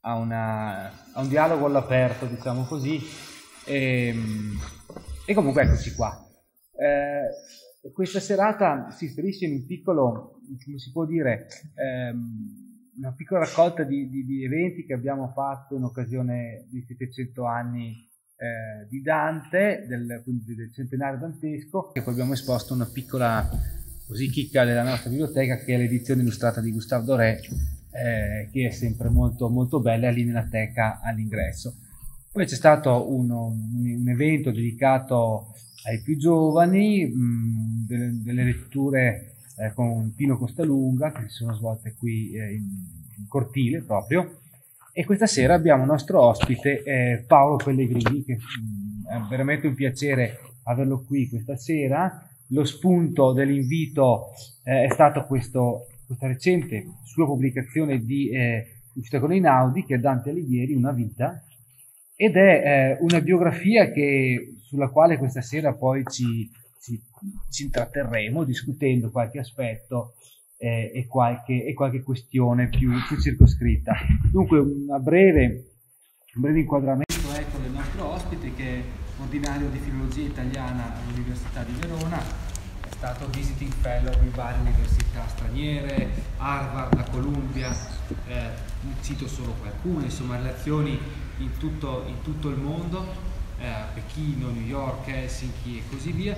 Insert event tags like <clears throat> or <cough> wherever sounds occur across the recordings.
a, una, a un dialogo all'aperto, diciamo così, e, ehm, e comunque eccoci qua. Eh, questa serata si inserisce in un piccolo, come si può dire, ehm, una piccola raccolta di, di, di, eventi che abbiamo fatto in occasione dei 700 anni eh, di Dante, del, quindi del centenario dantesco, che poi abbiamo esposto una piccola così chicca della nostra biblioteca che è l'edizione illustrata di Gustave Doré eh, che è sempre molto, molto bella lì nella teca all'ingresso. Poi c'è stato uno, un evento dedicato ai più giovani, mh, mm, delle, delle, letture eh, con Pino Costalunga che si sono svolte qui eh, in, in, cortile proprio. E questa sera abbiamo il nostro ospite eh, Paolo Pellegrini, che mh, mm, è veramente un piacere averlo qui questa sera. Lo spunto dell'invito eh, è stato questo questa recente sua pubblicazione di eh, Uscita con Einaudi, che è Dante Alighieri, Una vita, ed è eh, una biografia che, sulla quale questa sera poi ci, ci, ci intratterremo discutendo qualche aspetto eh, e, qualche, e, qualche, questione più, più circoscritta. Dunque, breve, un breve inquadramento ecco del nostro ospite che è ordinario di filologia italiana all'Università di Verona stato visiting fellow in varie università straniere, Harvard, a Columbia, eh, cito solo alcune, insomma relazioni in tutto, in tutto il mondo, eh, Pechino, New York, Helsinki e così via.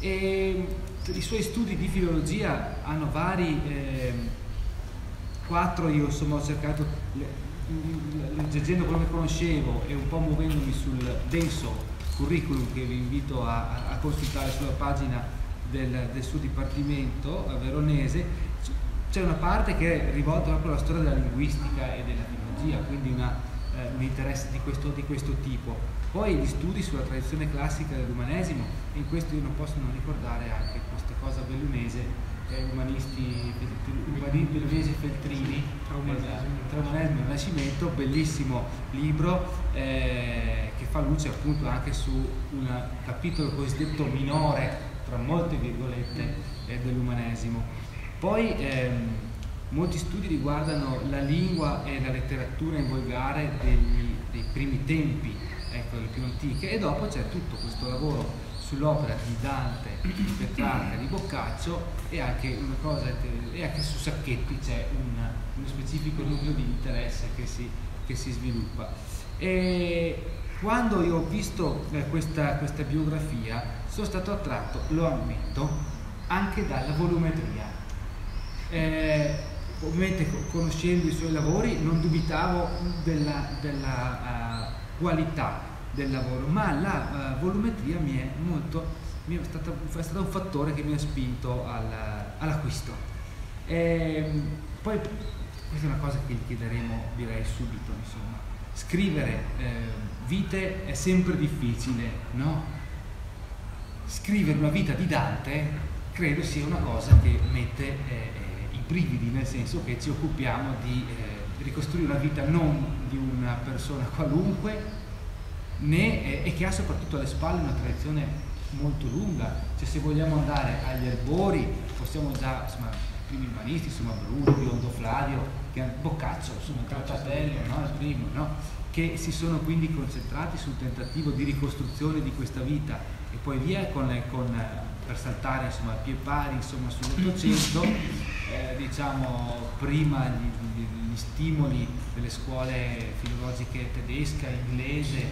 E mm, i suoi studi di filologia hanno vari, eh, quattro io insomma ho cercato, leggendo quello che conoscevo e un po' muovendomi sul denso curriculum che vi invito a, a consultare sulla pagina del, del suo dipartimento eh, veronese c'è una parte che è rivolta proprio alla storia della linguistica e della filologia, quindi una, eh, un interesse di questo, di questo, tipo. Poi gli studi sulla tradizione classica dell'umanesimo, e in questo io non posso non ricordare anche questa cosa bellunese, eh, umanisti, bellunesi Feltrini, Traumanesimo e Rinascimento, bellissimo libro eh, che fa luce appunto anche su un capitolo cosiddetto minore fra molte virgolette, eh, dell'umanesimo. Poi ehm, molti studi riguardano la lingua e la letteratura in volgare degli, dei primi tempi, ecco, le più antiche, e dopo c'è tutto questo lavoro sull'opera di Dante, di Petrarca, di Boccaccio e anche, cosa, e anche su Sacchetti c'è un, uno specifico nucleo di interesse che si, che si sviluppa. E quando io ho visto eh, questa, questa biografia, sono stato attratto, lo ammetto, anche dalla volumetria. Eh, ovviamente conoscendo i suoi lavori non dubitavo della, della uh, qualità del lavoro, ma la uh, volumetria mi è, molto, mi è, stata, è stato un fattore che mi ha spinto al, all'acquisto. E, ehm, poi, questa è una cosa che gli chiederemo direi subito, insomma. Scrivere eh, vite è sempre difficile, no? scrivere una vita di Dante credo sia una cosa che mette eh, eh, i brividi, nel senso che ci occupiamo di eh, ricostruire una vita non di una persona qualunque né, eh, e che ha soprattutto alle spalle una tradizione molto lunga, cioè se vogliamo andare agli erbori possiamo già, insomma, i primi urbanisti, insomma Bruno, Biondo Flavio, Boccaccio, insomma Trattatello, no? il primo, no? che si sono quindi concentrati sul tentativo di ricostruzione di questa vita e poi via con, con, eh, per saltare insomma, a pie pari insomma, sull'Ottocento, eh, diciamo, prima gli, gli, gli, stimoli delle scuole filologiche tedesca, inglese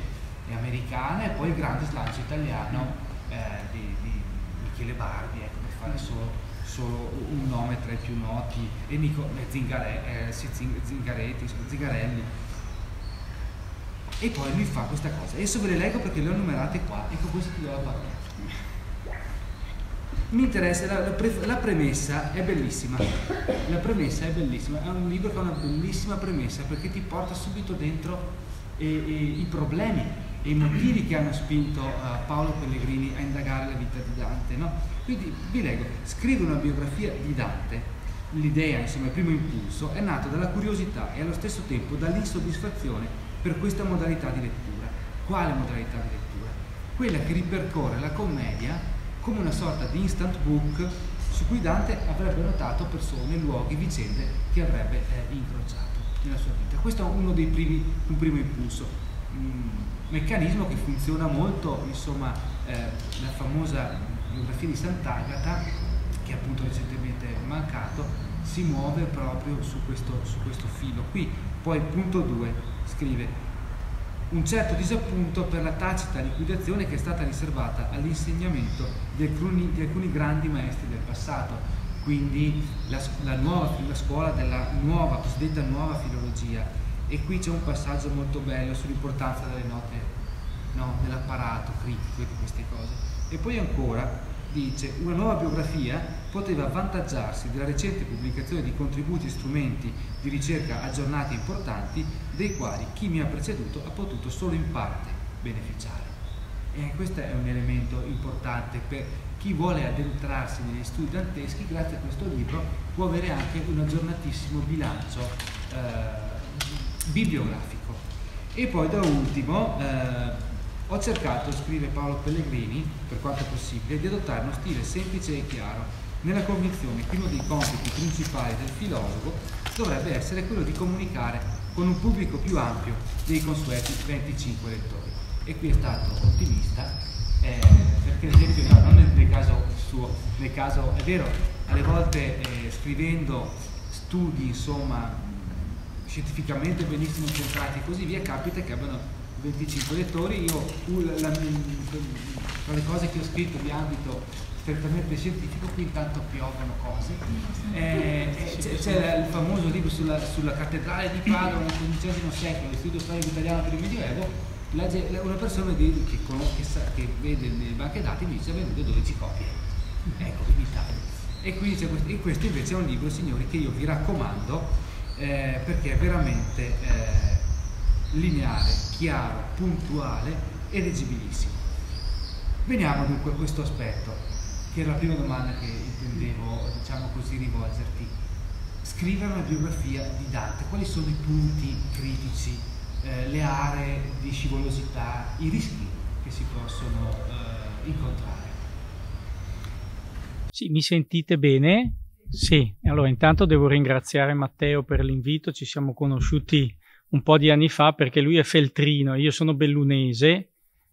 e americana e poi il grande slancio italiano eh, di, di, Michele Barbi, ecco, per fare solo, solo, un nome tra i più noti, e Nico, eh, Zingare, eh, Zingaretti, Zingarelli e poi mi fa questa cosa. Adesso ve le leggo perché le ho numerate qua e con questo ti do la parola. Mi interessa, la, la, pre, la, premessa è bellissima. La premessa è bellissima. È un libro che ha una bellissima premessa perché ti porta subito dentro eh, eh, i problemi e i motivi che hanno spinto eh, Paolo Pellegrini a indagare la vita di Dante. No? Quindi vi leggo, scrive una biografia di Dante, l'idea, insomma, il primo impulso, è nato dalla curiosità e allo stesso tempo dall'insoddisfazione per questa modalità di lettura. Quale modalità di lettura? Quella che ripercorre la commedia come una sorta di instant book su cui Dante avrebbe notato persone, luoghi, vicende che avrebbe eh, incrociato nella sua vita. Questo è uno dei primi, un primo impulso, un mm, meccanismo che funziona molto, insomma, eh, la famosa biografia di Sant'Agata, che appunto recentemente è mancato, si muove proprio su questo, su questo filo qui. Poi punto 2, scrive un certo disappunto per la tacita liquidazione che è stata riservata all'insegnamento di alcuni, di alcuni grandi maestri del passato, quindi la, la, nuova, la scuola della nuova, cosiddetta nuova filologia. E qui c'è un passaggio molto bello sull'importanza delle note, no, dell'apparato critico e di queste cose. E poi ancora dice una nuova biografia poteva avvantaggiarsi della recente pubblicazione di contributi e strumenti di ricerca aggiornati e importanti dei quali chi mi ha preceduto ha potuto solo in parte beneficiare. E questo è un elemento importante per chi vuole addentrarsi negli studi danteschi, grazie a questo libro può avere anche un aggiornatissimo bilancio eh, bibliografico. E poi da ultimo eh, ho cercato, scrive Paolo Pellegrini, per quanto possibile, di adottare uno stile semplice e chiaro, nella convinzione che uno dei compiti principali del filologo dovrebbe essere quello di comunicare con un pubblico più ampio dei consueti 25 lettori. E qui è stato ottimista, eh, perché ad esempio no, non nel caso suo, nel caso, è vero, alle volte eh, scrivendo studi insomma scientificamente benissimo centrati e così via, capita che abbiano 25 lettori, io la, tra le cose che ho scritto di ambito strettamente scientifico, qui intanto piovono cose. Eh, eh c'è il famoso libro sulla, sulla cattedrale di Padova nel XV secolo, studio storico italiano per il Medioevo, una persona di, che, conosce, che vede nelle banche dati dice è venuto 12 copie mm. ecco in Italia e, questo, e questo invece è un libro signori che io vi raccomando eh, perché è veramente eh, lineare, chiaro, puntuale e leggibilissimo veniamo dunque a questo aspetto che era la prima domanda che intendevo, diciamo così, rivolgerti. Scrivere una biografia di Dante, quali sono i punti critici, eh, le aree di scivolosità, i rischi che si possono eh, incontrare? Sì, mi sentite bene? Sì, allora intanto devo ringraziare Matteo per l'invito, ci siamo conosciuti un po' di anni fa perché lui è feltrino, io sono bellunese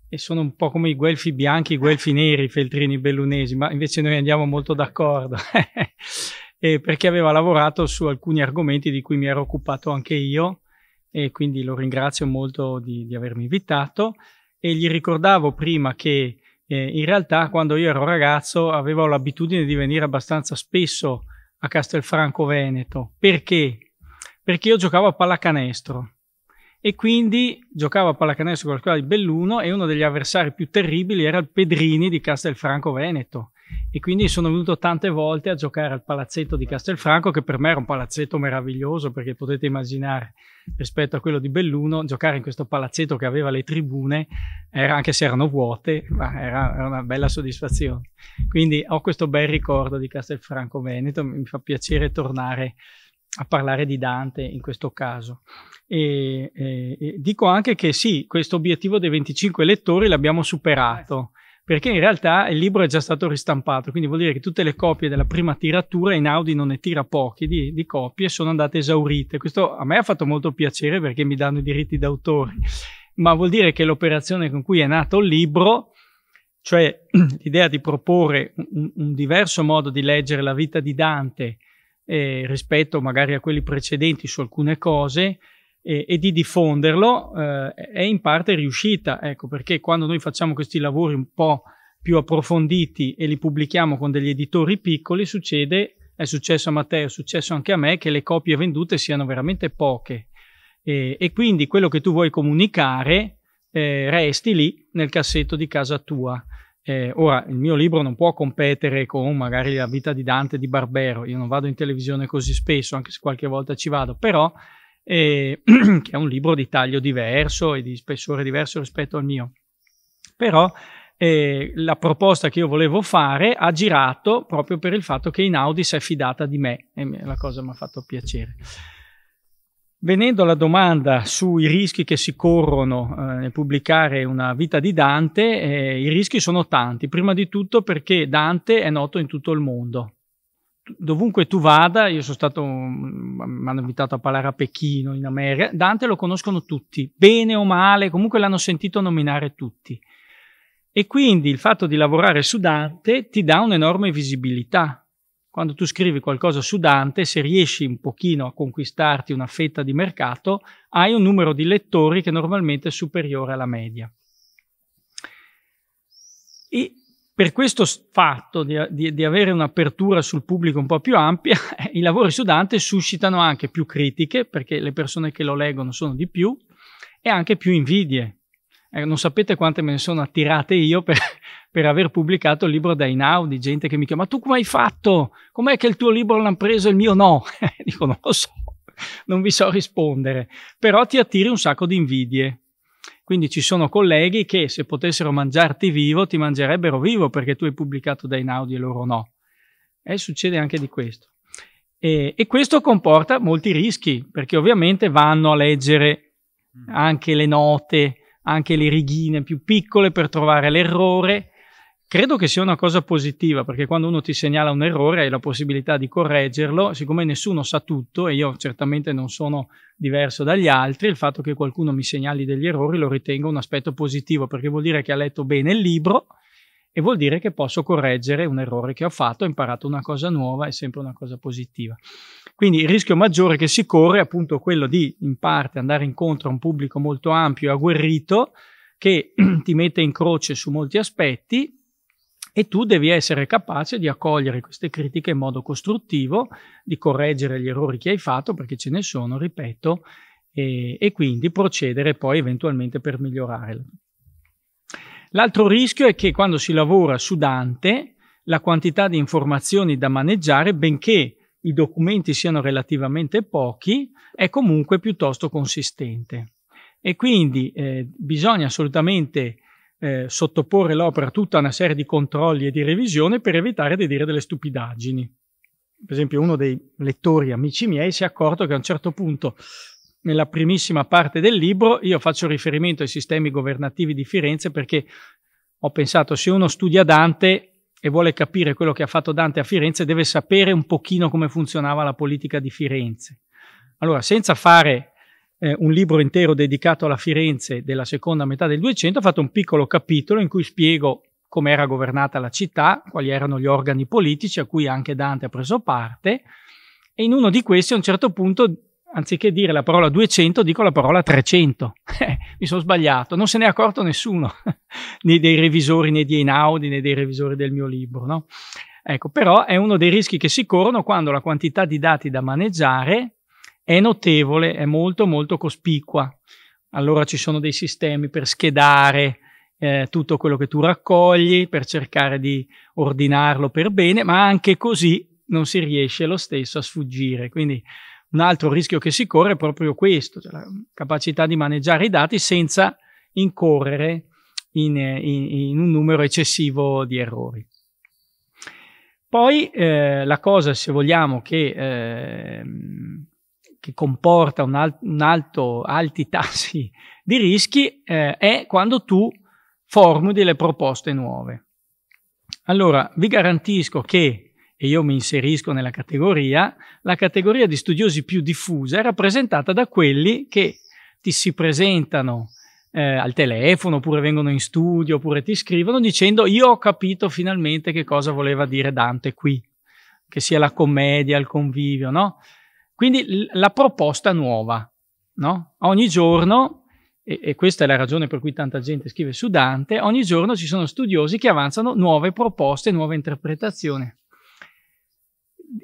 e sono un po' come i guelfi bianchi, i guelfi neri, i feltrini bellunesi, ma invece noi andiamo molto d'accordo, <laughs> perché aveva lavorato su alcuni argomenti di cui mi ero occupato anche io e quindi lo ringrazio molto di, di avermi invitato e gli ricordavo prima che eh, in realtà quando io ero ragazzo avevo l'abitudine di venire abbastanza spesso a Castelfranco Veneto, perché? Perché io giocavo a pallacanestro e quindi giocava a pallacanestro con la squadra di Belluno e uno degli avversari più terribili era il Pedrini di Castelfranco Veneto e quindi sono venuto tante volte a giocare al palazzetto di Castelfranco che per me era un palazzetto meraviglioso perché potete immaginare rispetto a quello di Belluno giocare in questo palazzetto che aveva le tribune era, anche se erano vuote ma era, era una bella soddisfazione quindi ho questo bel ricordo di Castelfranco Veneto mi fa piacere tornare a parlare di Dante in questo caso e, e, e dico anche che sì, questo obiettivo dei 25 lettori l'abbiamo superato eh, perché in realtà il libro è già stato ristampato, quindi vuol dire che tutte le copie della prima tiratura, in Audi non ne tira pochi di, di, copie, sono andate esaurite. Questo a me ha fatto molto piacere perché mi danno i diritti d'autore, ma vuol dire che l'operazione con cui è nato il libro, cioè <clears throat> l'idea di proporre un, un, diverso modo di leggere la vita di Dante eh, rispetto magari a quelli precedenti su alcune cose, e, e di diffonderlo eh, è in parte riuscita, ecco perché quando noi facciamo questi lavori un po' più approfonditi e li pubblichiamo con degli editori piccoli succede, è successo a Matteo, è successo anche a me, che le copie vendute siano veramente poche e, e quindi quello che tu vuoi comunicare eh, resti lì nel cassetto di casa tua. Eh, ora, il mio libro non può competere con magari la vita di Dante di Barbero, io non vado in televisione così spesso, anche se qualche volta ci vado, però e, <clears throat> che è un libro di taglio diverso e di spessore diverso rispetto al mio. Però eh, la proposta che io volevo fare ha girato proprio per il fatto che Inaudi si è fidata di me e la cosa mi ha fatto piacere. Venendo alla domanda sui rischi che si corrono eh, nel pubblicare una vita di Dante, eh, i rischi sono tanti, prima di tutto perché Dante è noto in tutto il mondo, dovunque tu vada, io sono stato, mi hanno invitato a parlare a Pechino, in America, Dante lo conoscono tutti, bene o male, comunque l'hanno sentito nominare tutti. E quindi il fatto di lavorare su Dante ti dà un'enorme visibilità. Quando tu scrivi qualcosa su Dante, se riesci un pochino a conquistarti una fetta di mercato, hai un numero di lettori che normalmente è superiore alla media. E per questo fatto di, di, di avere un'apertura sul pubblico un po' più ampia, <laughs> i lavori su Dante suscitano anche più critiche, perché le persone che lo leggono sono di più, e anche più invidie. Eh, non sapete quante me ne sono attirate io per, <laughs> per aver pubblicato il libro da Inaudi, gente che mi chiama, ma tu come hai fatto? Com'è che il tuo libro l'hanno preso e il mio no? <laughs> Dico, non lo so, non vi so rispondere, però ti attiri un sacco di invidie quindi ci sono colleghi che se potessero mangiarti vivo ti mangerebbero vivo perché tu hai pubblicato dai Naudi e loro no. E succede anche di questo. E, e questo comporta molti rischi perché ovviamente vanno a leggere mm. anche le note, anche le righine più piccole per trovare l'errore Credo che sia una cosa positiva perché quando uno ti segnala un errore hai la possibilità di correggerlo, siccome nessuno sa tutto e io certamente non sono diverso dagli altri, il fatto che qualcuno mi segnali degli errori lo ritengo un aspetto positivo perché vuol dire che ha letto bene il libro e vuol dire che posso correggere un errore che ho fatto, ho imparato una cosa nuova, è sempre una cosa positiva. Quindi il rischio maggiore che si corre è appunto quello di in parte andare incontro a un pubblico molto ampio e agguerrito che <clears throat> ti mette in croce su molti aspetti, e tu devi essere capace di accogliere queste critiche in modo costruttivo, di correggere gli errori che hai fatto, perché ce ne sono, ripeto, e, e quindi procedere poi eventualmente per migliorare. L'altro rischio è che quando si lavora su Dante, la quantità di informazioni da maneggiare, benché i documenti siano relativamente pochi, è comunque piuttosto consistente. E quindi eh, bisogna assolutamente eh, sottoporre l'opera a tutta una serie di controlli e di revisione per evitare di dire delle stupidaggini. Per esempio, uno dei lettori amici miei si è accorto che a un certo punto, nella primissima parte del libro, io faccio riferimento ai sistemi governativi di Firenze perché ho pensato se uno studia Dante e vuole capire quello che ha fatto Dante a Firenze, deve sapere un pochino come funzionava la politica di Firenze. Allora, senza fare eh, un libro intero dedicato alla Firenze della seconda metà del 200, ho fatto un piccolo capitolo in cui spiego come era governata la città, quali erano gli organi politici a cui anche Dante ha preso parte e in uno di questi a un certo punto anziché dire la parola 200 dico la parola 300. <laughs> Eh, mi sono sbagliato, non se ne è accorto nessuno, <laughs> né dei revisori né di Einaudi né dei revisori del mio libro, no? Ecco, però è uno dei rischi che si corrono quando la quantità di dati da maneggiare è notevole, è molto molto cospicua. Allora ci sono dei sistemi per schedare eh, tutto quello che tu raccogli, per cercare di ordinarlo per bene, ma anche così non si riesce lo stesso a sfuggire. Quindi un altro rischio che si corre è proprio questo, cioè la capacità di maneggiare i dati senza incorrere in, in, in un numero eccessivo di errori. Poi eh, la cosa, se vogliamo, che eh, che comporta un, al, un alto, alti tassi di rischi eh, è quando tu formuli le proposte nuove. Allora, vi garantisco che, e io mi inserisco nella categoria, la categoria di studiosi più diffusa è rappresentata da quelli che ti si presentano eh, al telefono, oppure vengono in studio, oppure ti scrivono dicendo io ho capito finalmente che cosa voleva dire Dante qui, che sia la commedia, il convivio, no? Quindi la proposta nuova, no? Ogni giorno, e, e questa è la ragione per cui tanta gente scrive su Dante, ogni giorno ci sono studiosi che avanzano nuove proposte, nuove interpretazioni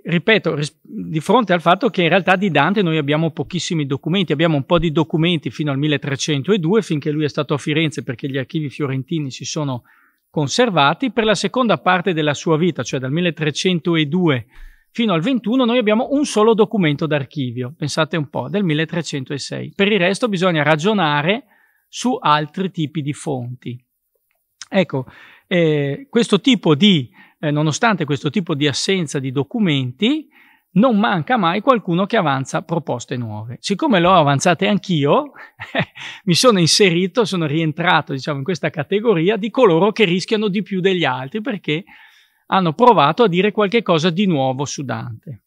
ripeto, di fronte al fatto che in realtà di Dante noi abbiamo pochissimi documenti, abbiamo un po' di documenti fino al 1302, finché lui è stato a Firenze perché gli archivi fiorentini si sono conservati, per la seconda parte della sua vita, cioè dal 1302 Fino al 21 noi abbiamo un solo documento d'archivio, pensate un po', del 1306. Per il resto bisogna ragionare su altri tipi di fonti. Ecco, eh, questo tipo di, eh, nonostante questo tipo di assenza di documenti, non manca mai qualcuno che avanza proposte nuove. Siccome le ho avanzate anch'io, <laughs> mi sono inserito, sono rientrato diciamo, in questa categoria di coloro che rischiano di più degli altri perché hanno provato a dire qualche cosa di nuovo su Dante.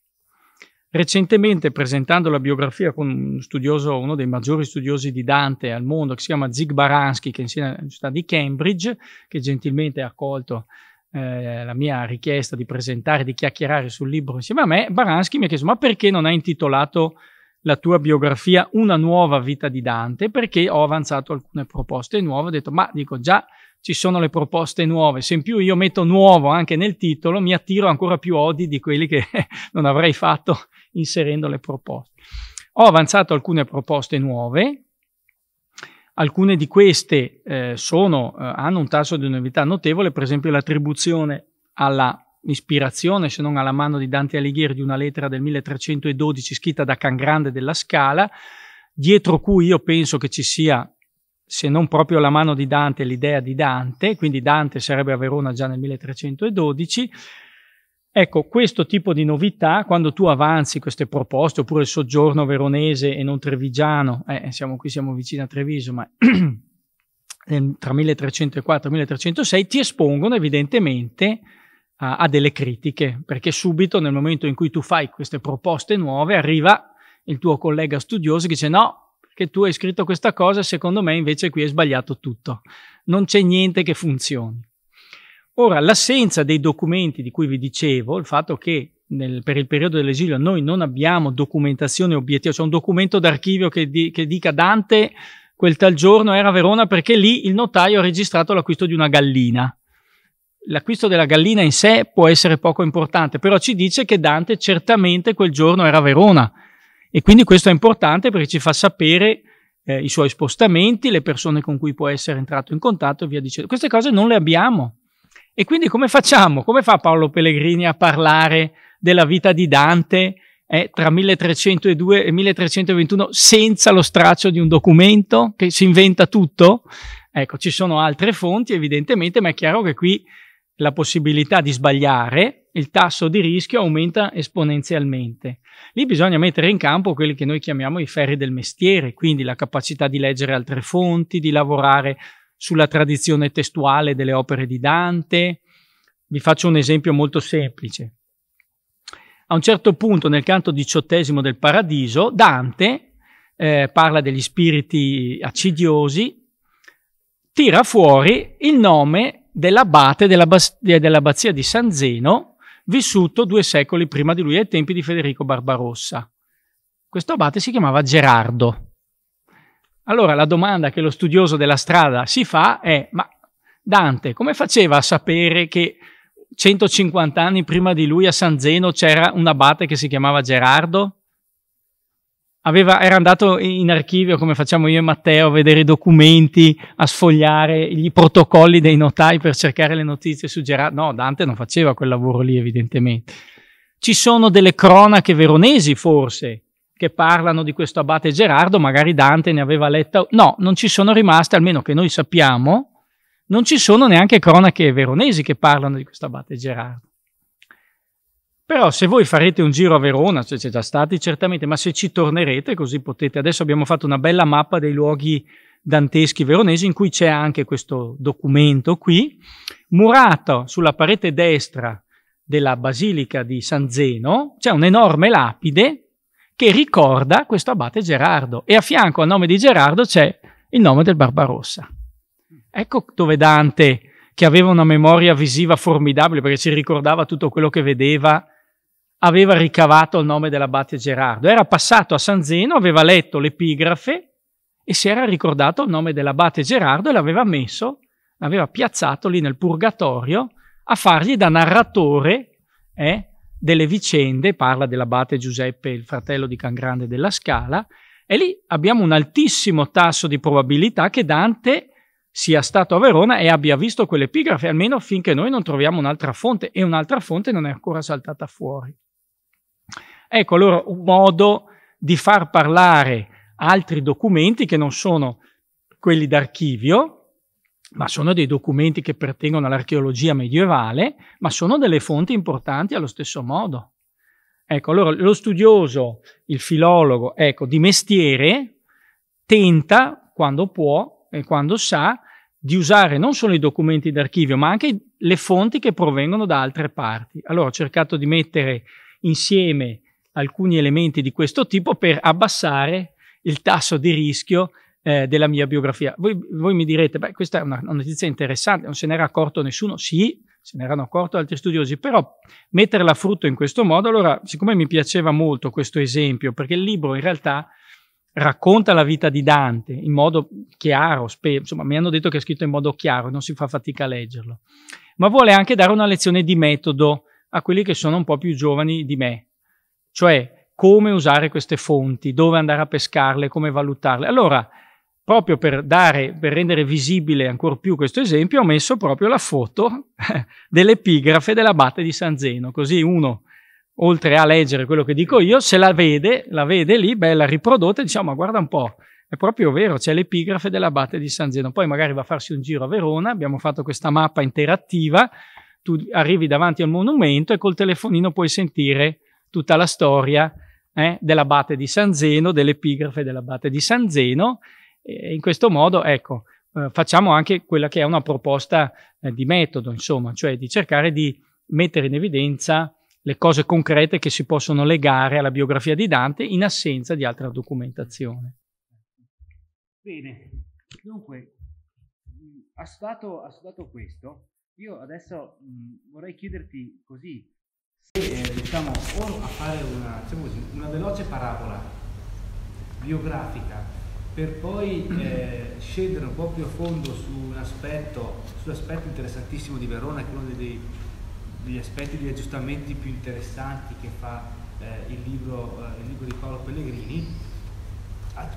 Recentemente, presentando la biografia con un studioso, uno dei maggiori studiosi di Dante al mondo, che si chiama Zig Baranski, che insegna all'Università di Cambridge, che gentilmente ha accolto eh, la mia richiesta di presentare, di chiacchierare sul libro insieme a me, Baranski mi ha chiesto: Ma perché non hai intitolato la tua biografia Una nuova vita di Dante? Perché ho avanzato alcune proposte nuove. Ho detto: Ma dico già ci sono le proposte nuove. Se in più io metto nuovo anche nel titolo, mi attiro ancora più odi di quelli che <laughs> non avrei fatto inserendo le proposte. Ho avanzato alcune proposte nuove, alcune di queste eh, sono, eh, hanno un tasso di novità notevole, per esempio l'attribuzione alla ispirazione, se non alla mano di Dante Alighieri, di una lettera del 1312 scritta da Can Grande della Scala, dietro cui io penso che ci sia se non proprio la mano di Dante, l'idea di Dante, quindi Dante sarebbe a Verona già nel 1312. Ecco, questo tipo di novità, quando tu avanzi queste proposte, oppure il soggiorno veronese e non trevigiano, eh, siamo qui, siamo vicini a Treviso, ma <clears throat> tra 1304 e 1306, ti espongono evidentemente a, a delle critiche, perché subito nel momento in cui tu fai queste proposte nuove arriva il tuo collega studioso che dice no, che tu hai scritto questa cosa e secondo me invece qui è sbagliato tutto. Non c'è niente che funzioni. Ora, l'assenza dei documenti di cui vi dicevo, il fatto che nel, per il periodo dell'esilio noi non abbiamo documentazione obiettiva, cioè un documento d'archivio che, di, che dica Dante quel tal giorno era a Verona perché lì il notaio ha registrato l'acquisto di una gallina. L'acquisto della gallina in sé può essere poco importante, però ci dice che Dante certamente quel giorno era a Verona e quindi questo è importante perché ci fa sapere eh, i suoi spostamenti, le persone con cui può essere entrato in contatto e via dicendo. Queste cose non le abbiamo. E quindi come facciamo? Come fa Paolo Pellegrini a parlare della vita di Dante eh, tra 1302 e 1321 senza lo straccio di un documento che si inventa tutto? Ecco, ci sono altre fonti evidentemente, ma è chiaro che qui la possibilità di sbagliare, il tasso di rischio aumenta esponenzialmente. Lì bisogna mettere in campo quelli che noi chiamiamo i ferri del mestiere, quindi la capacità di leggere altre fonti, di lavorare sulla tradizione testuale delle opere di Dante. Vi faccio un esempio molto semplice. A un certo punto, nel canto diciottesimo del Paradiso, Dante eh, parla degli spiriti accidiosi, tira fuori il nome dell'abate dell'abbazia della di San Zeno, vissuto due secoli prima di lui, ai tempi di Federico Barbarossa. Questo abate si chiamava Gerardo. Allora la domanda che lo studioso della strada si fa è, ma Dante come faceva a sapere che 150 anni prima di lui a San Zeno c'era un abate che si chiamava Gerardo? aveva, era andato in archivio, come facciamo io e Matteo, a vedere i documenti, a sfogliare i protocolli dei notai per cercare le notizie su Gerardo. No, Dante non faceva quel lavoro lì, evidentemente. Ci sono delle cronache veronesi, forse, che parlano di questo abate Gerardo, magari Dante ne aveva letta. No, non ci sono rimaste, almeno che noi sappiamo, non ci sono neanche cronache veronesi che parlano di questo abate Gerardo. Però se voi farete un giro a Verona, se c'è già stati certamente, ma se ci tornerete così potete, adesso abbiamo fatto una bella mappa dei luoghi danteschi veronesi in cui c'è anche questo documento qui, murato sulla parete destra della Basilica di San Zeno, c'è un'enorme lapide che ricorda questo abate Gerardo e a fianco a nome di Gerardo c'è il nome del Barbarossa. Ecco dove Dante, che aveva una memoria visiva formidabile perché ci ricordava tutto quello che vedeva, aveva ricavato il nome dell'abate Gerardo. Era passato a San Zeno, aveva letto l'epigrafe e si era ricordato il nome dell'abate Gerardo e l'aveva messo, l'aveva piazzato lì nel purgatorio a fargli da narratore eh, delle vicende, parla dell'abate Giuseppe, il fratello di Can Grande della Scala, e lì abbiamo un altissimo tasso di probabilità che Dante sia stato a Verona e abbia visto quell'epigrafe, almeno finché noi non troviamo un'altra fonte, e un'altra fonte non è ancora saltata fuori. Ecco allora un modo di far parlare altri documenti che non sono quelli d'archivio, ma sono dei documenti che pertengono all'archeologia medievale, ma sono delle fonti importanti allo stesso modo. Ecco, allora lo studioso, il filologo, ecco, di mestiere, tenta, quando può e quando sa, di usare non solo i documenti d'archivio, ma anche le fonti che provengono da altre parti. Allora ho cercato di mettere insieme alcuni elementi di questo tipo per abbassare il tasso di rischio eh, della mia biografia. Voi, voi, mi direte, beh, questa è una, una notizia interessante, non se n'era accorto nessuno? Sì, se ne erano accorti altri studiosi, però metterla a frutto in questo modo, allora, siccome mi piaceva molto questo esempio, perché il libro in realtà racconta la vita di Dante in modo chiaro, insomma mi hanno detto che è scritto in modo chiaro, non si fa fatica a leggerlo, ma vuole anche dare una lezione di metodo a quelli che sono un po' più giovani di me, cioè come usare queste fonti, dove andare a pescarle, come valutarle. Allora, proprio per, dare, per rendere visibile ancora più questo esempio, ho messo proprio la foto <laughs> dell'epigrafe dell'abate di San Zeno, così uno oltre a leggere quello che dico io, se la vede, la vede lì, bella riprodotta, diciamo, ma guarda un po', è proprio vero, c'è l'epigrafe dell'abate di San Zeno. Poi magari va a farsi un giro a Verona, abbiamo fatto questa mappa interattiva, tu arrivi davanti al monumento e col telefonino puoi sentire tutta la storia eh, dell'abate di San Zeno, dell'epigrafe dell'abate di San Zeno. E in questo modo, ecco, eh, facciamo anche quella che è una proposta eh, di metodo, insomma, cioè di cercare di mettere in evidenza le cose concrete che si possono legare alla biografia di Dante in assenza di altra documentazione. Bene, dunque, mm, assodato, assodato questo, io adesso mh, mm, vorrei chiederti così, e, riusciamo o a fare una, diciamo così, una veloce parabola biografica per poi <clears throat> eh, scendere un po' più a fondo su un aspetto, sull'aspetto interessantissimo di Verona, che è uno dei, degli aspetti, degli aggiustamenti più interessanti che fa eh, il, libro, eh, il, libro, di Paolo Pellegrini,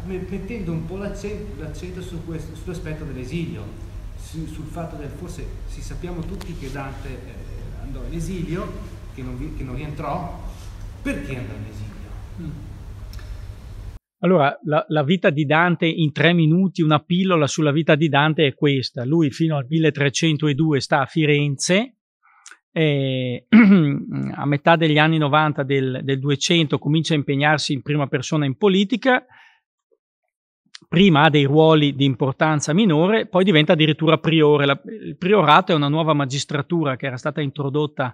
mettendo un po' l'accento, l'accento su questo, sull'aspetto dell'esilio, su, sul fatto che forse si sappiamo tutti che Dante eh, andò in esilio, che non, che non rientrò, perché andò in esilio? Mm. Allora, la, la, vita di Dante in tre minuti, una pillola sulla vita di Dante è questa. Lui fino al 1302 sta a Firenze, eh, <clears throat> a metà degli anni 90 del, del 200 comincia a impegnarsi in prima persona in politica, prima ha dei ruoli di importanza minore, poi diventa addirittura priore. La, il priorato è una nuova magistratura che era stata introdotta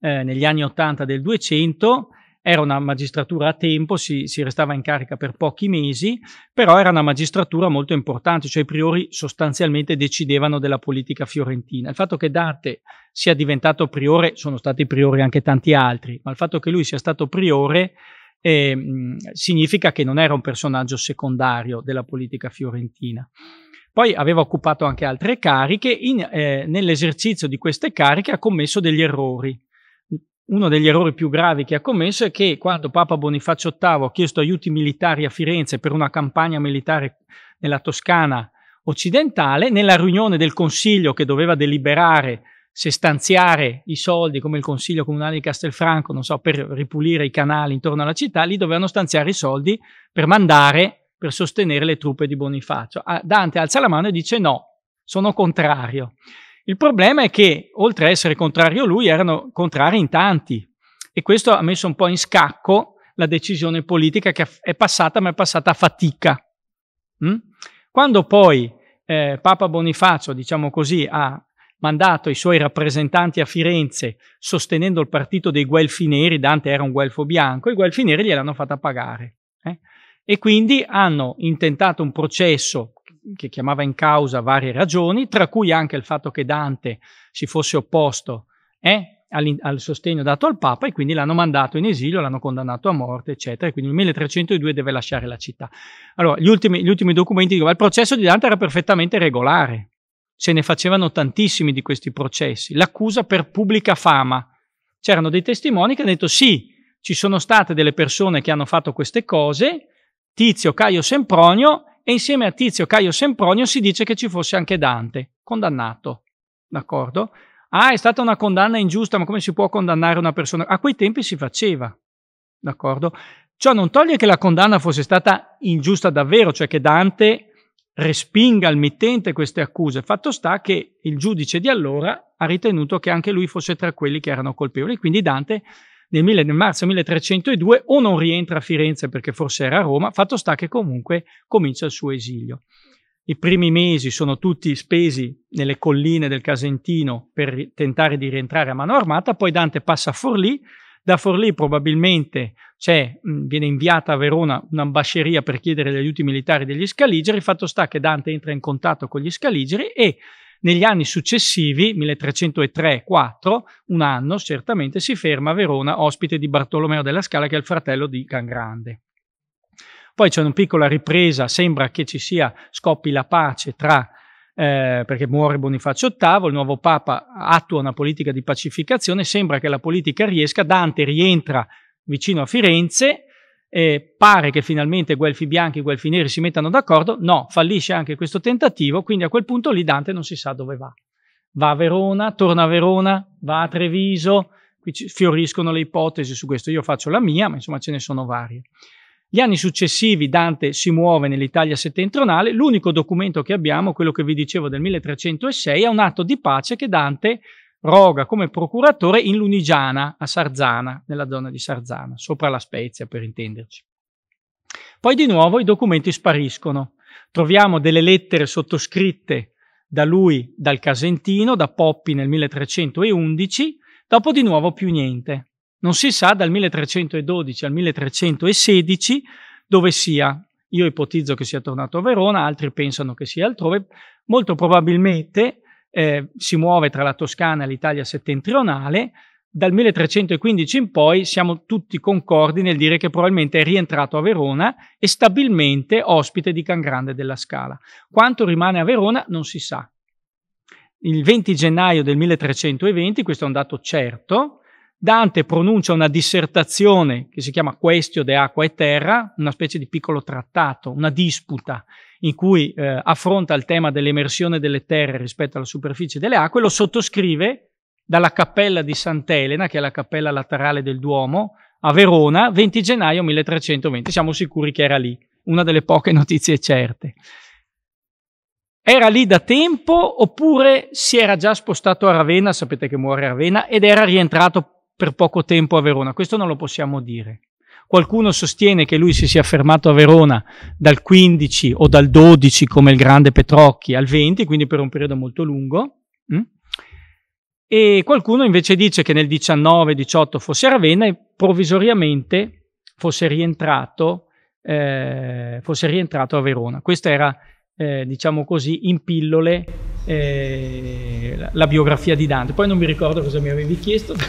eh, negli anni 80 del 200, era una magistratura a tempo, si, si, restava in carica per pochi mesi, però era una magistratura molto importante, cioè i priori sostanzialmente decidevano della politica fiorentina. Il fatto che Date sia diventato priore, sono stati priori anche tanti altri, ma il fatto che lui sia stato priore eh, significa che non era un personaggio secondario della politica fiorentina. Poi aveva occupato anche altre cariche, eh, nell'esercizio di queste cariche ha commesso degli errori uno degli errori più gravi che ha commesso è che quando Papa Bonifacio VIII ha chiesto aiuti militari a Firenze per una campagna militare nella Toscana occidentale, nella riunione del Consiglio che doveva deliberare se stanziare i soldi come il Consiglio Comunale di Castelfranco, non so, per ripulire i canali intorno alla città, lì dovevano stanziare i soldi per mandare, per sostenere le truppe di Bonifacio. Ah, Dante alza la mano e dice no, sono contrario. Il problema è che, oltre a essere contrario lui, erano contrari in tanti e questo ha messo un po' in scacco la decisione politica che è passata, ma è passata a fatica. Mm? Quando poi eh, Papa Bonifacio, diciamo così, ha mandato i suoi rappresentanti a Firenze sostenendo il partito dei Guelfi Neri, Dante era un guelfo bianco, i Guelfi Neri gliel'hanno fatta pagare. Eh? E quindi hanno intentato un processo che chiamava in causa varie ragioni, tra cui anche il fatto che Dante si fosse opposto eh, al sostegno dato al Papa e quindi l'hanno mandato in esilio, l'hanno condannato a morte, eccetera. E quindi nel 1302 deve lasciare la città. Allora, gli ultimi, gli ultimi documenti dicono, il processo di Dante era perfettamente regolare, se ne facevano tantissimi di questi processi. L'accusa per pubblica fama. C'erano dei testimoni che hanno detto sì, ci sono state delle persone che hanno fatto queste cose, Tizio Caio Sempronio e insieme a Tizio Caio Sempronio si dice che ci fosse anche Dante, condannato, d'accordo? Ah, è stata una condanna ingiusta, ma come si può condannare una persona? A quei tempi si faceva, d'accordo? Ciò non toglie che la condanna fosse stata ingiusta davvero, cioè che Dante respinga al mittente queste accuse. Fatto sta che il giudice di allora ha ritenuto che anche lui fosse tra quelli che erano colpevoli, quindi Dante nel, mille, del marzo 1302 o non rientra a Firenze perché forse era a Roma, fatto sta che comunque comincia il suo esilio. I primi mesi sono tutti spesi nelle colline del Casentino per tentare di rientrare a mano armata, poi Dante passa a Forlì, da Forlì probabilmente mh, viene inviata a Verona un'ambasceria per chiedere gli aiuti militari degli scaligeri, fatto sta che Dante entra in contatto con gli scaligeri e negli anni successivi, 1303-4, un anno certamente, si ferma a Verona, ospite di Bartolomeo della Scala, che è il fratello di Can Grande. Poi c'è una piccola ripresa, sembra che ci sia, scoppi la pace tra eh, perché muore Bonifacio VIII, il nuovo Papa attua una politica di pacificazione, sembra che la politica riesca, Dante rientra vicino a Firenze, eh, pare che finalmente guelfi bianchi e guelfi neri si mettano d'accordo, no, fallisce anche questo tentativo, quindi a quel punto lì Dante non si sa dove va. Va a Verona, torna a Verona, va a Treviso, qui fioriscono le ipotesi su questo, io faccio la mia, ma insomma ce ne sono varie. Gli anni successivi Dante si muove nell'Italia settentrionale, l'unico documento che abbiamo, quello che vi dicevo del 1306, è un atto di pace che Dante Roga come procuratore in Lunigiana, a Sarzana, nella zona di Sarzana, sopra la Spezia per intenderci. Poi di nuovo i documenti spariscono. Troviamo delle lettere sottoscritte da lui dal Casentino, da Poppi nel 1311, dopo di nuovo più niente. Non si sa dal 1312 al 1316 dove sia. Io ipotizzo che sia tornato a Verona, altri pensano che sia altrove. Molto probabilmente eh, si muove tra la Toscana e l'Italia settentrionale. Dal 1315 in poi siamo tutti concordi nel dire che probabilmente è rientrato a Verona e stabilmente ospite di Can Grande della Scala. Quanto rimane a Verona non si sa. Il 20 gennaio del 1320, questo è un dato certo, Dante pronuncia una dissertazione che si chiama Questio de Acqua e Terra, una specie di piccolo trattato, una disputa in cui eh, affronta il tema dell'emersione delle terre rispetto alla superficie delle acque, lo sottoscrive dalla cappella di Sant'Elena, che è la cappella laterale del Duomo, a Verona, 20 gennaio 1320. Siamo sicuri che era lì, una delle poche <laughs> notizie certe. Era lì da tempo oppure si era già spostato a Ravenna, sapete che muore a Ravenna, ed era rientrato per poco tempo a Verona? Questo non lo possiamo dire. Qualcuno sostiene che lui si sia fermato a Verona dal 15 o dal 12, come il grande Petrocchi, al 20, quindi per un periodo molto lungo. Mm? E qualcuno invece dice che nel 19-18 fosse a Ravenna e provvisoriamente fosse rientrato, eh, fosse rientrato a Verona. Questa era eh, diciamo così, in pillole eh, la, la biografia di Dante. Poi non mi ricordo cosa mi avevi chiesto. No,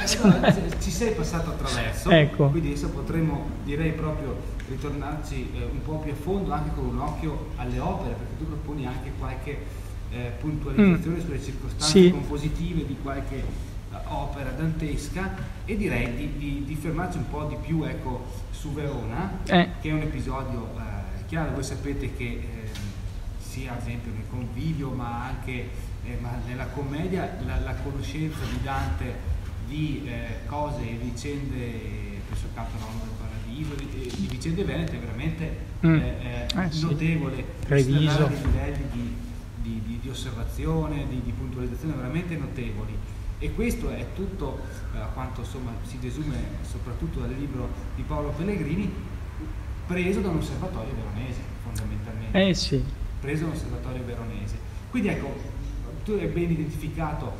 ci sei passato attraverso, ecco. quindi adesso potremmo direi proprio ritornarci eh, un po' più a fondo anche con un occhio alle opere, perché tu proponi anche qualche eh, puntualizzazione mm. sulle circostanze sì. compositive di qualche eh, opera dantesca e direi di, di, di, fermarci un po' di più ecco, su Verona, eh. che è un episodio eh, chiaro, voi sapete che sia ad esempio nel convivio ma anche eh, ma nella commedia la, la, conoscenza di Dante di eh, cose e vicende penso canto Romano del Paradiso di, eh, di vicende venete è veramente mm. eh, eh, eh sì. notevole Treviso. dei livelli di, di, di osservazione di, puntualizzazione veramente notevoli e questo è tutto quanto insomma, si desume soprattutto dal libro di Paolo Pellegrini preso da un osservatorio veronese fondamentalmente. Eh sì, preso l'osservatorio veronese. Quindi ecco, tu hai ben identificato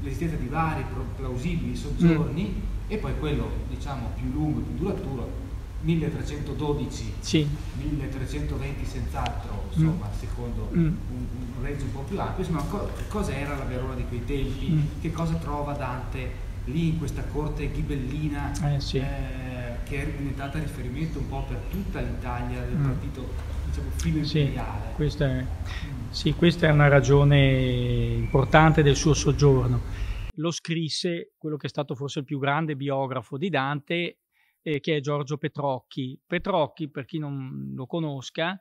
l'esistenza di vari plausibili soggiorni mm. e poi quello diciamo più lungo, più duraturo, 1312, sì. 1320 senz'altro, insomma, mm. secondo mm. un, un range un po' più ampio, insomma, co cosa era la Verona di quei tempi? Mm. Che cosa trova Dante lì in questa corte ghibellina eh, sì. eh, che è diventata riferimento un po' per tutta l'Italia del mm. partito diciamo, filo imperiale. Sì questa, è, sì, questa è una ragione importante del suo soggiorno. Lo scrisse quello che è stato forse il più grande biografo di Dante, eh, che è Giorgio Petrocchi. Petrocchi, per chi non lo conosca,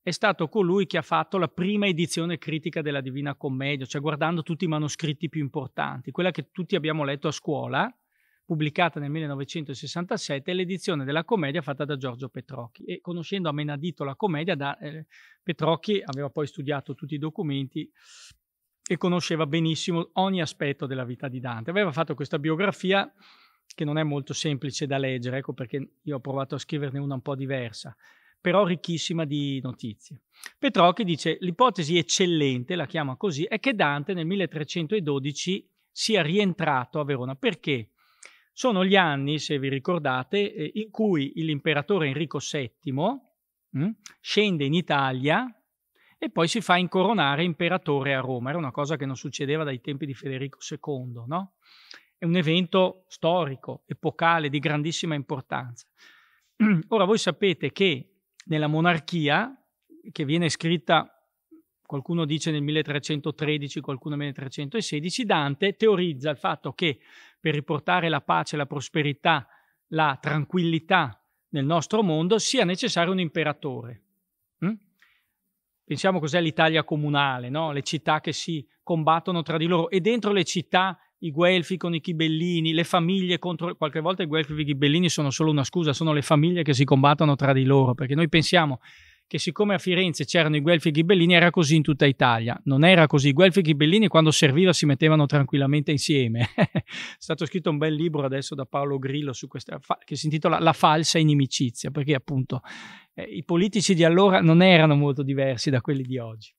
è stato colui che ha fatto la prima edizione critica della Divina Commedia, cioè guardando tutti i manoscritti più importanti, quella che tutti abbiamo letto a scuola, pubblicata nel 1967, l'edizione della commedia fatta da Giorgio Petrocchi. E conoscendo a menadito la commedia, da, eh, Petrocchi aveva poi studiato tutti i documenti e conosceva benissimo ogni aspetto della vita di Dante. Aveva fatto questa biografia che non è molto semplice da leggere, ecco perché io ho provato a scriverne una un po' diversa, però ricchissima di notizie. Petrocchi dice l'ipotesi eccellente, la chiama così, è che Dante nel 1312 sia rientrato a Verona. Perché? sono gli anni, se vi ricordate, eh, in cui l'imperatore Enrico VII mh, mm, scende in Italia e poi si fa incoronare imperatore a Roma. Era una cosa che non succedeva dai tempi di Federico II, no? È un evento storico, epocale, di grandissima importanza. <clears throat> Ora voi sapete che nella monarchia, che viene scritta qualcuno dice nel 1313, qualcuno nel 1316, Dante teorizza il fatto che per riportare la pace, la prosperità, la tranquillità nel nostro mondo sia necessario un imperatore. Mm? Pensiamo cos'è l'Italia comunale, no? le città che si combattono tra di loro e dentro le città i guelfi con i ghibellini, le famiglie contro... Qualche volta i guelfi e i ghibellini sono solo una scusa, sono le famiglie che si combattono tra di loro, perché noi pensiamo che siccome a Firenze c'erano i Guelfi e i Ghibellini era così in tutta Italia. Non era così, i Guelfi e i Ghibellini quando serviva si mettevano tranquillamente insieme. <laughs> è stato scritto un bel libro adesso da Paolo Grillo su questa, che si intitola La falsa inimicizia, perché appunto eh, i politici di allora non erano molto diversi da quelli di oggi.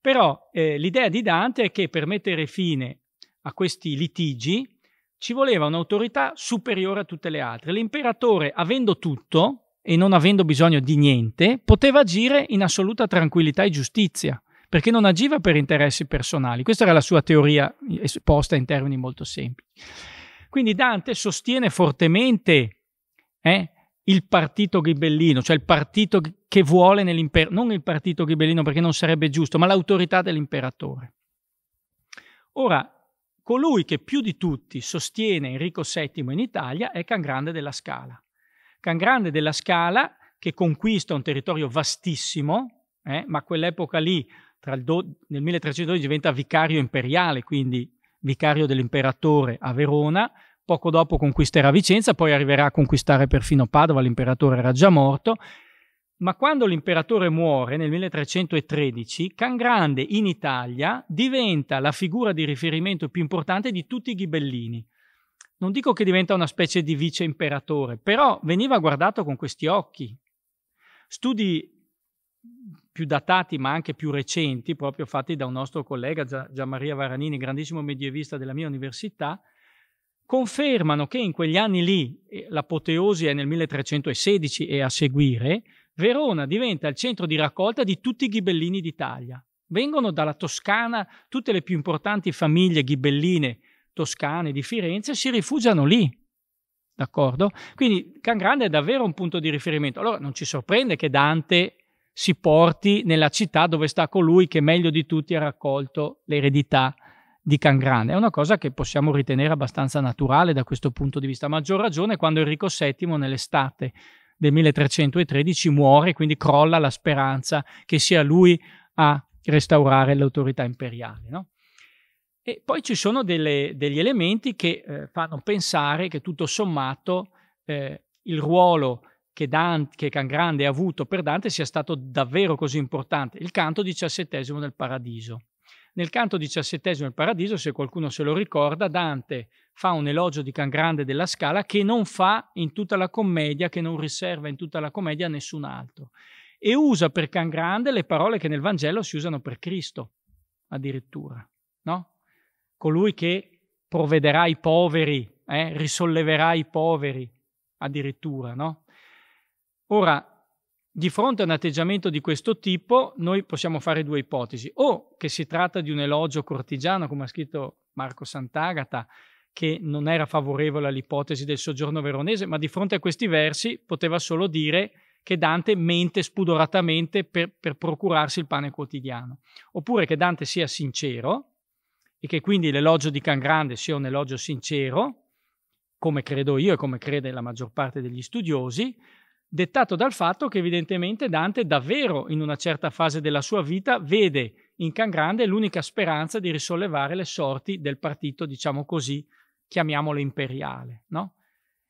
Però eh, l'idea di Dante è che per mettere fine a questi litigi ci voleva un'autorità superiore a tutte le altre. L'imperatore, avendo tutto, e non avendo bisogno di niente, poteva agire in assoluta tranquillità e giustizia, perché non agiva per interessi personali. Questa era la sua teoria esposta in termini molto semplici. Quindi Dante sostiene fortemente eh, il partito ghibellino, cioè il partito che vuole nell'impero, non il partito ghibellino perché non sarebbe giusto, ma l'autorità dell'imperatore. Ora, colui che più di tutti sostiene Enrico VII in Italia è Can Grande della Scala. Can Grande della Scala, che conquista un territorio vastissimo, eh, ma quell'epoca lì, nel 1312, diventa vicario imperiale, quindi vicario dell'imperatore a Verona, poco dopo conquisterà Vicenza, poi arriverà a conquistare perfino Padova, l'imperatore era già morto, ma quando l'imperatore muore nel 1313, Can Grande in Italia diventa la figura di riferimento più importante di tutti i ghibellini non dico che diventa una specie di vice imperatore, però veniva guardato con questi occhi. Studi più datati ma anche più recenti, proprio fatti da un nostro collega Gianmaria Varanini, grandissimo medievista della mia università, confermano che in quegli anni lì, eh, l'apoteosi è nel 1316 e a seguire, Verona diventa il centro di raccolta di tutti i ghibellini d'Italia. Vengono dalla Toscana tutte le più importanti famiglie ghibelline toscane di Firenze si rifugiano lì. D'accordo? Quindi Can Grande è davvero un punto di riferimento. Allora non ci sorprende che Dante si porti nella città dove sta colui che meglio di tutti ha raccolto l'eredità di Can Grande. È una cosa che possiamo ritenere abbastanza naturale da questo punto di vista. A maggior ragione quando Enrico VII nell'estate del 1313 muore, quindi crolla la speranza che sia lui a restaurare l'autorità imperiale. No? E poi ci sono delle, degli elementi che eh, fanno pensare che tutto sommato eh, il ruolo che, Dante, che Cangrande ha avuto per Dante sia stato davvero così importante. Il canto diciassettesimo del Paradiso. Nel canto diciassettesimo del Paradiso, se qualcuno se lo ricorda, Dante fa un elogio di Can Grande della Scala che non fa in tutta la commedia, che non riserva in tutta la commedia a nessun altro. E usa per Can Grande le parole che nel Vangelo si usano per Cristo, addirittura. No? colui che provvederà ai poveri, eh, risolleverà i poveri addirittura, no? Ora, di fronte a un atteggiamento di questo tipo, noi possiamo fare due ipotesi. O che si tratta di un elogio cortigiano, come ha scritto Marco Sant'Agata, che non era favorevole all'ipotesi del soggiorno veronese, ma di fronte a questi versi poteva solo dire che Dante mente spudoratamente per, per procurarsi il pane quotidiano. Oppure che Dante sia sincero e che quindi l'elogio di Can Grande sia un elogio sincero, come credo io e come crede la maggior parte degli studiosi, dettato dal fatto che evidentemente Dante davvero in una certa fase della sua vita vede in Can Grande l'unica speranza di risollevare le sorti del partito, diciamo così, chiamiamolo imperiale. No?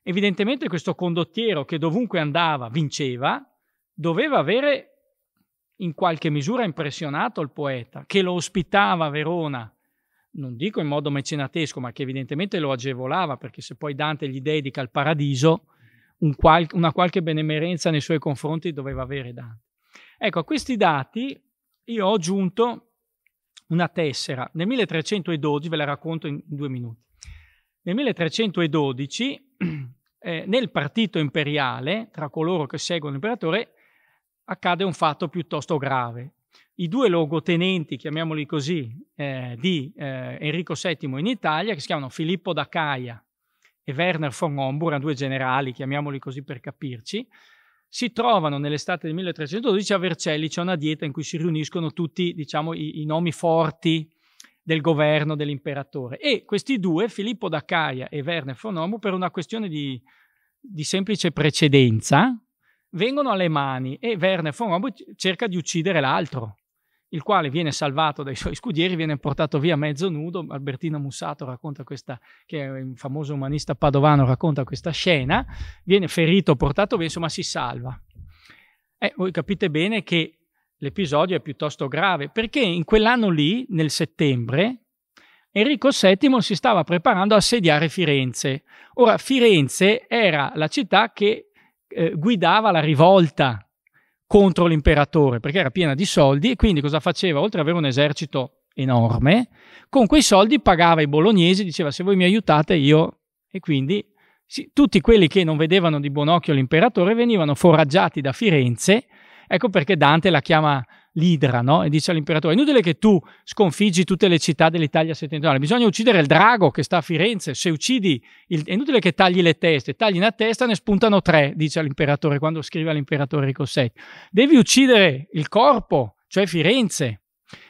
Evidentemente questo condottiero che dovunque andava vinceva, doveva avere in qualche misura impressionato il poeta, che lo ospitava a Verona, non dico in modo mecenatesco, ma che evidentemente lo agevolava, perché se poi Dante gli dedica il paradiso, un qual una qualche benemerenza nei suoi confronti doveva avere Dante. Ecco, a questi dati io ho aggiunto una tessera. Nel 1312, ve la racconto in due minuti, nel 1312 <clears throat> eh, nel partito imperiale, tra coloro che seguono l'imperatore, accade un fatto piuttosto grave i due logotenenti, chiamiamoli così, eh, di eh, Enrico VII in Italia, che si chiamano Filippo da Caia e Werner von Homburg, due generali, chiamiamoli così per capirci, si trovano nell'estate del 1312 a Vercelli, c'è una dieta in cui si riuniscono tutti diciamo, i, i nomi forti del governo dell'imperatore. E questi due, Filippo da Caia e Werner von Homburg, per una questione di, di semplice precedenza, vengono alle mani e Werner von Homburg cerca di uccidere l'altro il quale viene salvato dai suoi scudieri, viene portato via mezzo nudo. Albertino Mussato racconta questa, che è un famoso umanista padovano, racconta questa scena, viene ferito, portato via, insomma si salva. Eh, voi capite bene che l'episodio è piuttosto grave, perché in quell'anno lì, nel settembre, Enrico VII si stava preparando a assediare Firenze. Ora, Firenze era la città che eh, guidava la rivolta contro l'imperatore perché era piena di soldi e quindi cosa faceva? Oltre ad avere un esercito enorme, con quei soldi pagava i bolognesi, diceva se voi mi aiutate io e quindi sì, tutti quelli che non vedevano di buon occhio l'imperatore venivano foraggiati da Firenze, ecco perché Dante la chiama l'idra, no? E dice all'imperatore, È inutile che tu sconfiggi tutte le città dell'Italia settentrionale, bisogna uccidere il drago che sta a Firenze, se uccidi, il... è inutile che tagli le teste, tagli una testa, ne spuntano tre, dice all'imperatore, quando scrive all'imperatore Rico VII. Devi uccidere il corpo, cioè Firenze.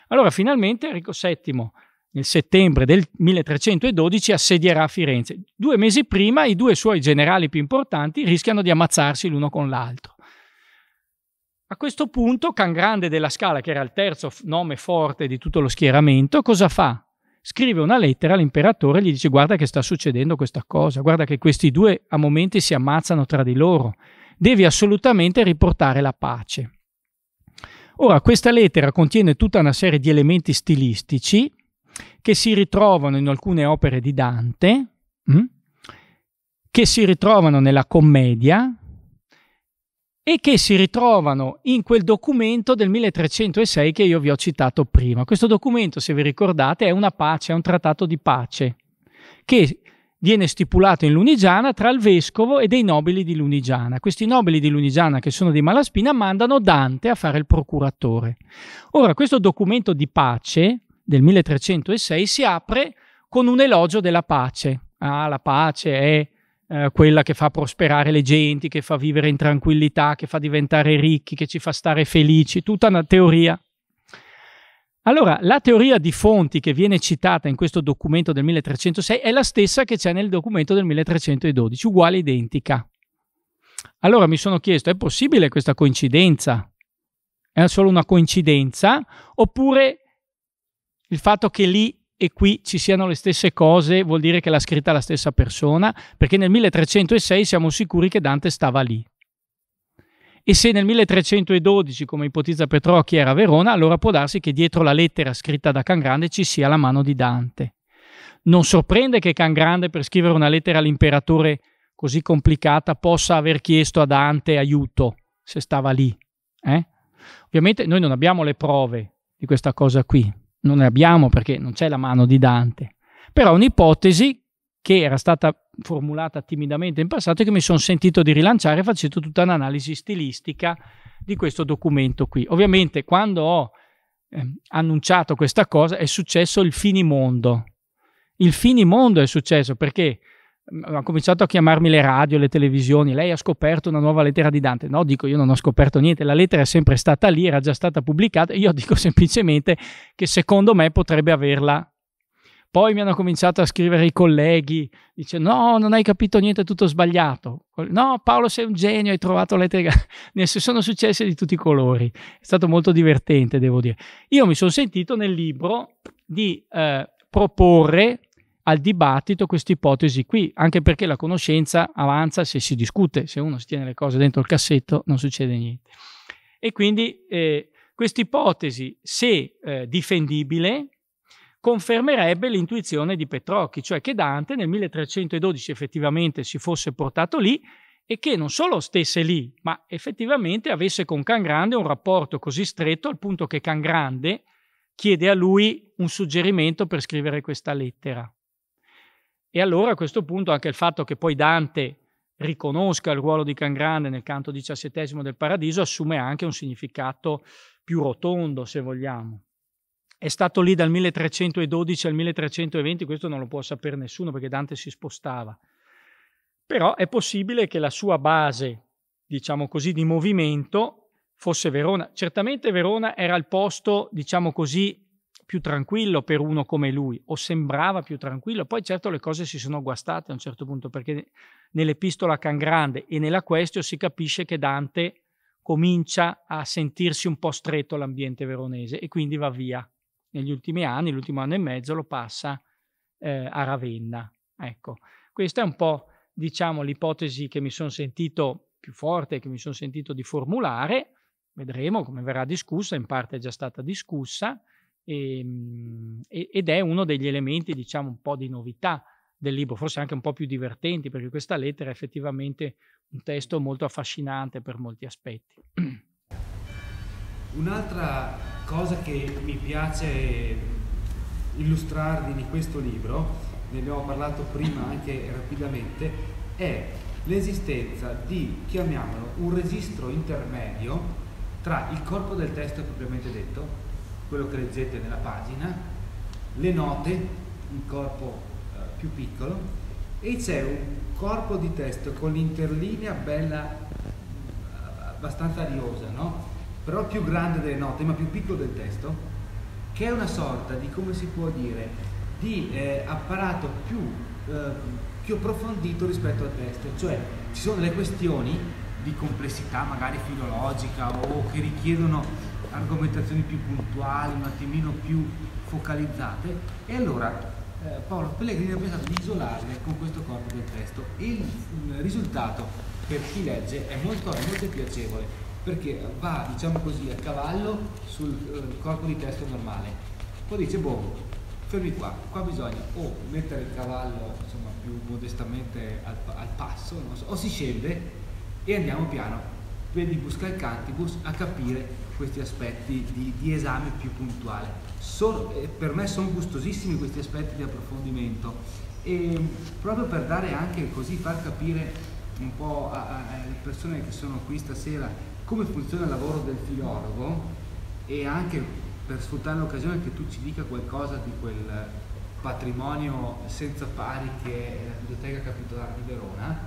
Allora finalmente Enrico VII nel settembre del 1312 assedierà Firenze. Due mesi prima i due suoi generali più importanti rischiano di ammazzarsi l'uno con l'altro. A questo punto Can Grande della Scala, che era il terzo nome forte di tutto lo schieramento, cosa fa? Scrive una lettera all'imperatore e gli dice guarda che sta succedendo questa cosa, guarda che questi due a momenti si ammazzano tra di loro, devi assolutamente riportare la pace. Ora, questa lettera contiene tutta una serie di elementi stilistici che si ritrovano in alcune opere di Dante, mm, che si ritrovano nella commedia, e che si ritrovano in quel documento del 1306 che io vi ho citato prima. Questo documento, se vi ricordate, è una pace, è un trattato di pace che viene stipulato in Lunigiana tra il vescovo e dei nobili di Lunigiana. Questi nobili di Lunigiana, che sono di Malaspina, mandano Dante a fare il procuratore. Ora, questo documento di pace del 1306 si apre con un elogio della pace. Ah, la pace è eh, quella che fa prosperare le genti, che fa vivere in tranquillità, che fa diventare ricchi, che ci fa stare felici, tutta una teoria. Allora, la teoria di fonti che viene citata in questo documento del 1306 è la stessa che c'è nel documento del 1312, uguale identica. Allora mi sono chiesto, è possibile questa coincidenza? È solo una coincidenza? Oppure il fatto che lì e qui ci siano le stesse cose vuol dire che l'ha scritta la stessa persona, perché nel 1306 siamo sicuri che Dante stava lì. E se nel 1312, come ipotizza Petrocchi, era a Verona, allora può darsi che dietro la lettera scritta da Cangrande ci sia la mano di Dante. Non sorprende che Cangrande, per scrivere una lettera all'imperatore così complicata, possa aver chiesto a Dante aiuto, se stava lì. Eh? Ovviamente noi non abbiamo le prove di questa cosa qui, non ne abbiamo perché non c'è la mano di Dante, però un'ipotesi che era stata formulata timidamente in passato e che mi sono sentito di rilanciare facendo tutta un'analisi stilistica di questo documento qui. Ovviamente quando ho eh, annunciato questa cosa è successo il finimondo. Il finimondo è successo perché ha cominciato a chiamarmi le radio, le televisioni, lei ha scoperto una nuova lettera di Dante. No, dico io non ho scoperto niente, la lettera è sempre stata lì, era già stata pubblicata, io dico <laughs> semplicemente che secondo me potrebbe averla. Poi mi hanno cominciato a scrivere i colleghi, dice no, non hai capito niente, è tutto sbagliato. No, Paolo sei un genio, hai trovato la lettera. <laughs> Ne sono successe di tutti i colori. È stato molto divertente, devo dire. Io mi sono sentito nel libro di eh, proporre al dibattito questa ipotesi qui, anche perché la conoscenza avanza se si discute, se uno si tiene le cose dentro il cassetto non succede niente. E quindi eh, questa ipotesi, se eh, difendibile, confermerebbe l'intuizione di Petrocchi, cioè che Dante nel 1312 effettivamente si fosse portato lì e che non solo stesse lì, ma effettivamente avesse con Can Grande un rapporto così stretto al punto che Can Grande chiede a lui un suggerimento per scrivere questa lettera. E allora a questo punto anche il fatto che poi Dante riconosca il ruolo di Can Grande nel canto diciassettesimo del Paradiso assume anche un significato più rotondo, se vogliamo. È stato lì dal 1312 al 1320, questo non lo può sapere nessuno perché Dante si spostava. Però è possibile che la sua base, diciamo così, di movimento fosse Verona. Certamente Verona era il posto, diciamo così, più tranquillo per uno come lui, o sembrava più tranquillo. Poi certo le cose si sono guastate a un certo punto, perché nell'epistola a Can Grande e nella Questio si capisce che Dante comincia a sentirsi un po' stretto l'ambiente veronese e quindi va via. Negli ultimi anni, l'ultimo anno e mezzo, lo passa eh, a Ravenna. Ecco, questa è un po', diciamo, l'ipotesi che mi sono sentito più forte, che mi sono sentito di formulare. Vedremo come verrà discussa, in parte è già stata discussa. Ehm, e, ed è uno degli elementi, diciamo, un po' di novità del libro, forse anche un po' più divertenti, perché questa lettera è effettivamente un testo molto affascinante per molti aspetti. Un'altra cosa che mi piace illustrarvi di questo libro, ne abbiamo parlato prima anche rapidamente, è l'esistenza di, chiamiamolo, un registro intermedio tra il corpo del testo propriamente detto quello che leggete nella pagina, le note, il corpo eh, più piccolo e c'è un corpo di testo con l'interlinea bella eh, abbastanza ariosa, no? però più grande delle note ma più piccolo del testo, che è una sorta di, come si può dire, di eh, apparato più, eh, più approfondito rispetto al testo, cioè ci sono delle questioni di complessità magari filologica o che richiedono argomentazioni più puntuali, un attimino più focalizzate e allora eh, Paolo Pellegrini ha pensato di isolarle con questo corpo del testo e il, il risultato per chi legge è molto, molto piacevole perché va diciamo così a cavallo sul eh, corpo di testo normale poi dice boh fermi qua, qua bisogna o mettere il cavallo insomma, più modestamente al, al passo so, o si scende e andiamo piano vedi busca il cantibus a capire questi aspetti di, di esame più puntuale. Sono, eh, per me sono gustosissimi questi aspetti di approfondimento e proprio per dare anche così, far capire un po' alle persone che sono qui stasera come funziona il lavoro del filologo e anche per sfruttare l'occasione che tu ci dica qualcosa di quel patrimonio senza pari che è la Biblioteca Capitolare di Verona,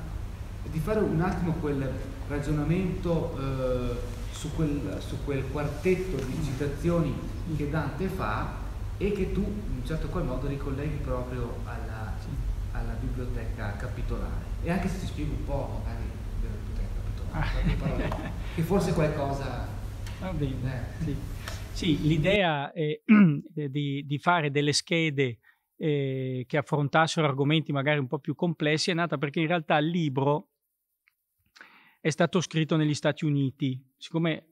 di fare un attimo quel ragionamento eh, su quel, su quel quartetto di mm. citazioni mm. che Dante fa e che tu in un certo qual modo ricolleghi proprio alla, alla biblioteca capitolare. E anche se ti spiego un po' magari della biblioteca capitolare, ah. <laughs> che forse qualcosa... Ah, Va bene, eh. sì. Sì, l'idea eh, <clears throat> di, di, fare delle schede eh, che affrontassero argomenti magari un po' più complessi è nata perché in realtà il libro è stato scritto negli Stati Uniti siccome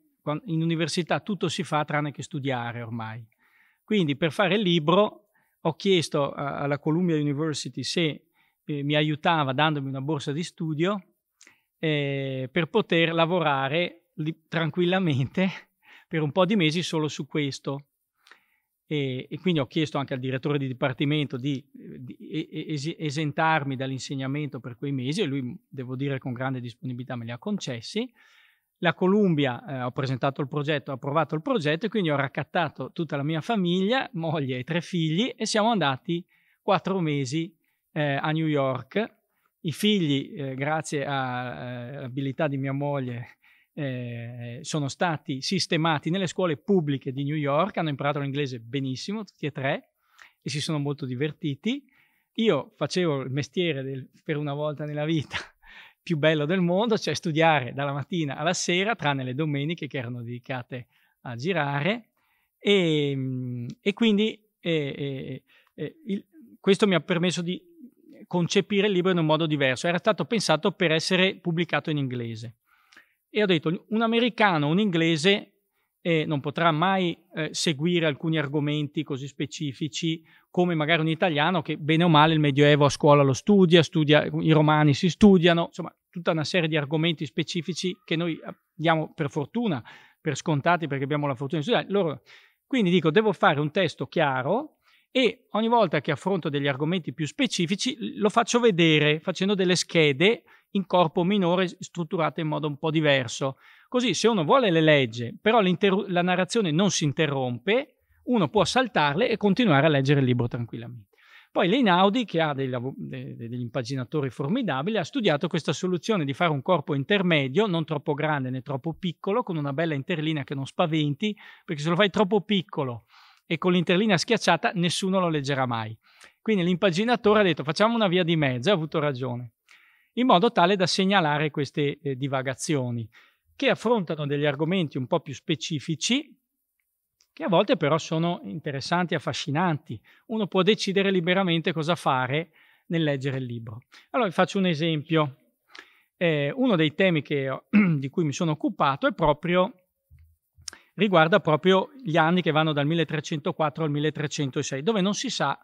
in università tutto si fa tranne che studiare ormai. Quindi per fare il libro ho chiesto alla Columbia University se eh, mi aiutava dandomi una borsa di studio eh, per poter lavorare tranquillamente <laughs> per un po' di mesi solo su questo. E, e, quindi ho chiesto anche al direttore di dipartimento di, di es- esentarmi dall'insegnamento per quei mesi e lui, devo dire, con grande disponibilità me li ha concessi. La Columbia, eh, ho presentato il progetto, ho approvato il progetto e quindi ho raccattato tutta la mia famiglia, moglie e tre figli e siamo andati quattro mesi eh, a New York. I figli, eh, grazie eh, all'abilità di mia moglie, eh, sono stati sistemati nelle scuole pubbliche di New York, hanno imparato l'inglese benissimo, tutti e tre, e si sono molto divertiti. Io facevo il mestiere del, per una volta nella vita più bello del mondo, cioè studiare dalla mattina alla sera, tranne le domeniche che erano dedicate a girare. E, ehm, e quindi e, eh, e, eh, eh, il, questo mi ha permesso di concepire il libro in un modo diverso. Era stato pensato per essere pubblicato in inglese. E ho detto, un americano, un inglese eh, non potrà mai eh, seguire alcuni argomenti così specifici come magari un italiano che bene o male il Medioevo a scuola lo studia, studia i romani si studiano, insomma tutta una serie di argomenti specifici che noi eh, diamo per fortuna per scontati perché abbiamo la fortuna di studiare. Loro, quindi dico, devo fare un testo chiaro e ogni volta che affronto degli argomenti più specifici lo faccio vedere facendo delle schede in corpo minore strutturate in modo un po' diverso. Così se uno vuole le legge, però la narrazione non si interrompe, uno può saltarle e continuare a leggere il libro tranquillamente. Poi Leinaudi, che ha dei, dei, degli impaginatori formidabili, ha studiato questa soluzione di fare un corpo intermedio, non troppo grande né troppo piccolo, con una bella interlinea che non spaventi, perché se lo fai troppo piccolo e con l'interlinea schiacciata nessuno lo leggerà mai. Quindi l'impaginatore ha detto facciamo una via di mezzo e ha avuto ragione, in modo tale da segnalare queste eh, divagazioni che affrontano degli argomenti un po' più specifici che a volte però sono interessanti, affascinanti. Uno può decidere liberamente cosa fare nel leggere il libro. Allora vi faccio un esempio. Eh, uno dei temi ho, <clears throat> di cui mi sono occupato è proprio riguarda proprio gli anni che vanno dal 1304 al 1306, dove non si sa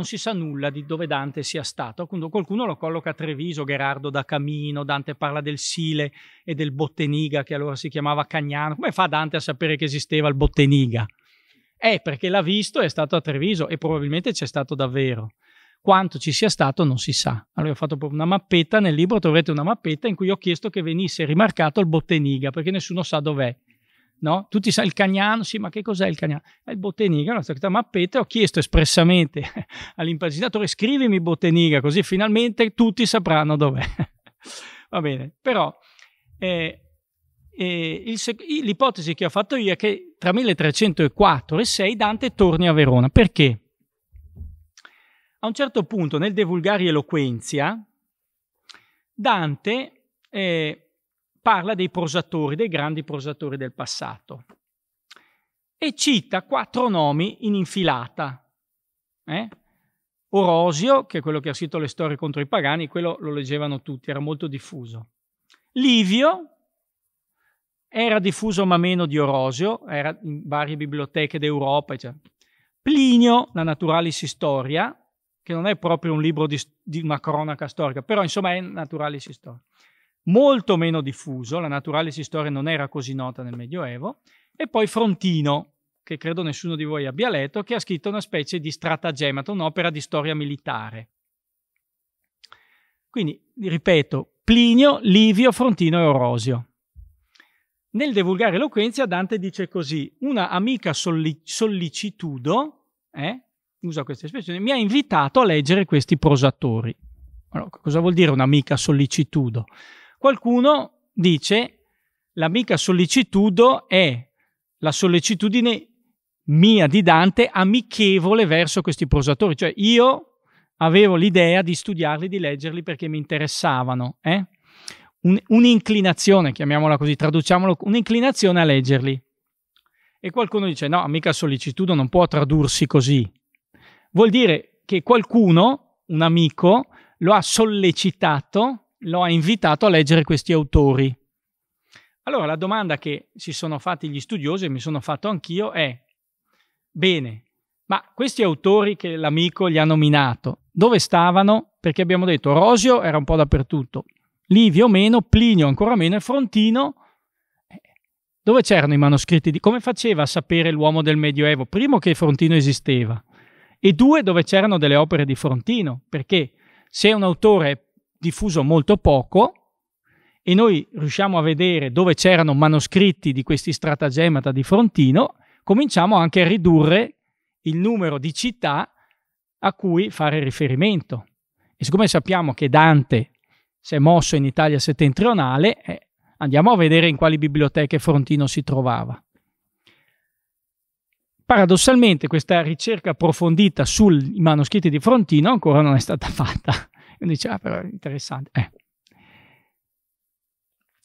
non si sa nulla di dove Dante sia stato. Qualcuno lo colloca a Treviso, Gerardo da Camino, Dante parla del Sile e del Botteniga, che allora si chiamava Cagnano. Come fa Dante a sapere che esisteva il Botteniga? Eh, perché l'ha visto e è stato a Treviso e probabilmente c'è stato davvero. Quanto ci sia stato non si sa. Allora ho fatto proprio una mappetta, nel libro troverete una mappetta in cui ho chiesto che venisse rimarcato il Botteniga, perché nessuno sa dov'è. No? Tutti sanno il cagnano, sì, ma che cos'è il cagnano? È il botteniga, una certa mappetta. Ho chiesto espressamente <laughs> all'impaginatore, scrivimi botteniga, così finalmente tutti sapranno dov'è. <laughs> Va bene, però eh, eh, l'ipotesi che ho fatto io è che tra 1304 e 6 Dante torni a Verona. Perché? A un certo punto, nel De Vulgari Eloquenzia, Dante... Eh, parla dei prosatori, dei grandi prosatori del passato e cita quattro nomi in infilata. Eh? Orosio, che è quello che ha scritto le storie contro i pagani, quello lo leggevano tutti, era molto diffuso. Livio era diffuso ma meno di Orosio, era in varie biblioteche d'Europa. Eccetera. Plinio, la Naturalis Historia, che non è proprio un libro di, di una cronaca storica, però insomma è Naturalis Historia molto meno diffuso, la naturalis historia non era così nota nel Medioevo, e poi Frontino, che credo nessuno di voi abbia letto, che ha scritto una specie di stratagemato, un'opera di storia militare. Quindi, ripeto, Plinio, Livio, Frontino e Orosio. Nel De Vulgare Eloquenzia Dante dice così, una amica solli sollicitudo, eh, usa questa espressione, mi ha invitato a leggere questi prosatori. Allora, cosa vuol dire un'amica sollicitudo? Qualcuno dice l'amica sollecitudo è la sollecitudine mia di Dante amichevole verso questi prosatori, cioè io avevo l'idea di studiarli, di leggerli perché mi interessavano, eh? Un, un'inclinazione, chiamiamola così, traduciamolo, un'inclinazione a leggerli. E qualcuno dice no, amica sollecitudo non può tradursi così. Vuol dire che qualcuno, un amico, lo ha sollecitato lo ha invitato a leggere questi autori. Allora la domanda che si sono fatti gli studiosi e mi sono fatto anch'io è, bene, ma questi autori che l'amico gli ha nominato, dove stavano? Perché abbiamo detto Rosio era un po' dappertutto, Livio meno, Plinio ancora meno e Frontino eh, dove c'erano i manoscritti di come faceva a sapere l'uomo del Medioevo? Primo che Frontino esisteva e due dove c'erano delle opere di Frontino, perché se un autore è diffuso molto poco e noi riusciamo a vedere dove c'erano manoscritti di questi stratagemata di Frontino, cominciamo anche a ridurre il numero di città a cui fare riferimento. E siccome sappiamo che Dante si è mosso in Italia settentrionale, eh, andiamo a vedere in quali biblioteche Frontino si trovava. Paradossalmente questa ricerca approfondita sui manoscritti di Frontino ancora non è stata <laughs> fatta. Uno dice, ah però interessante. Eh.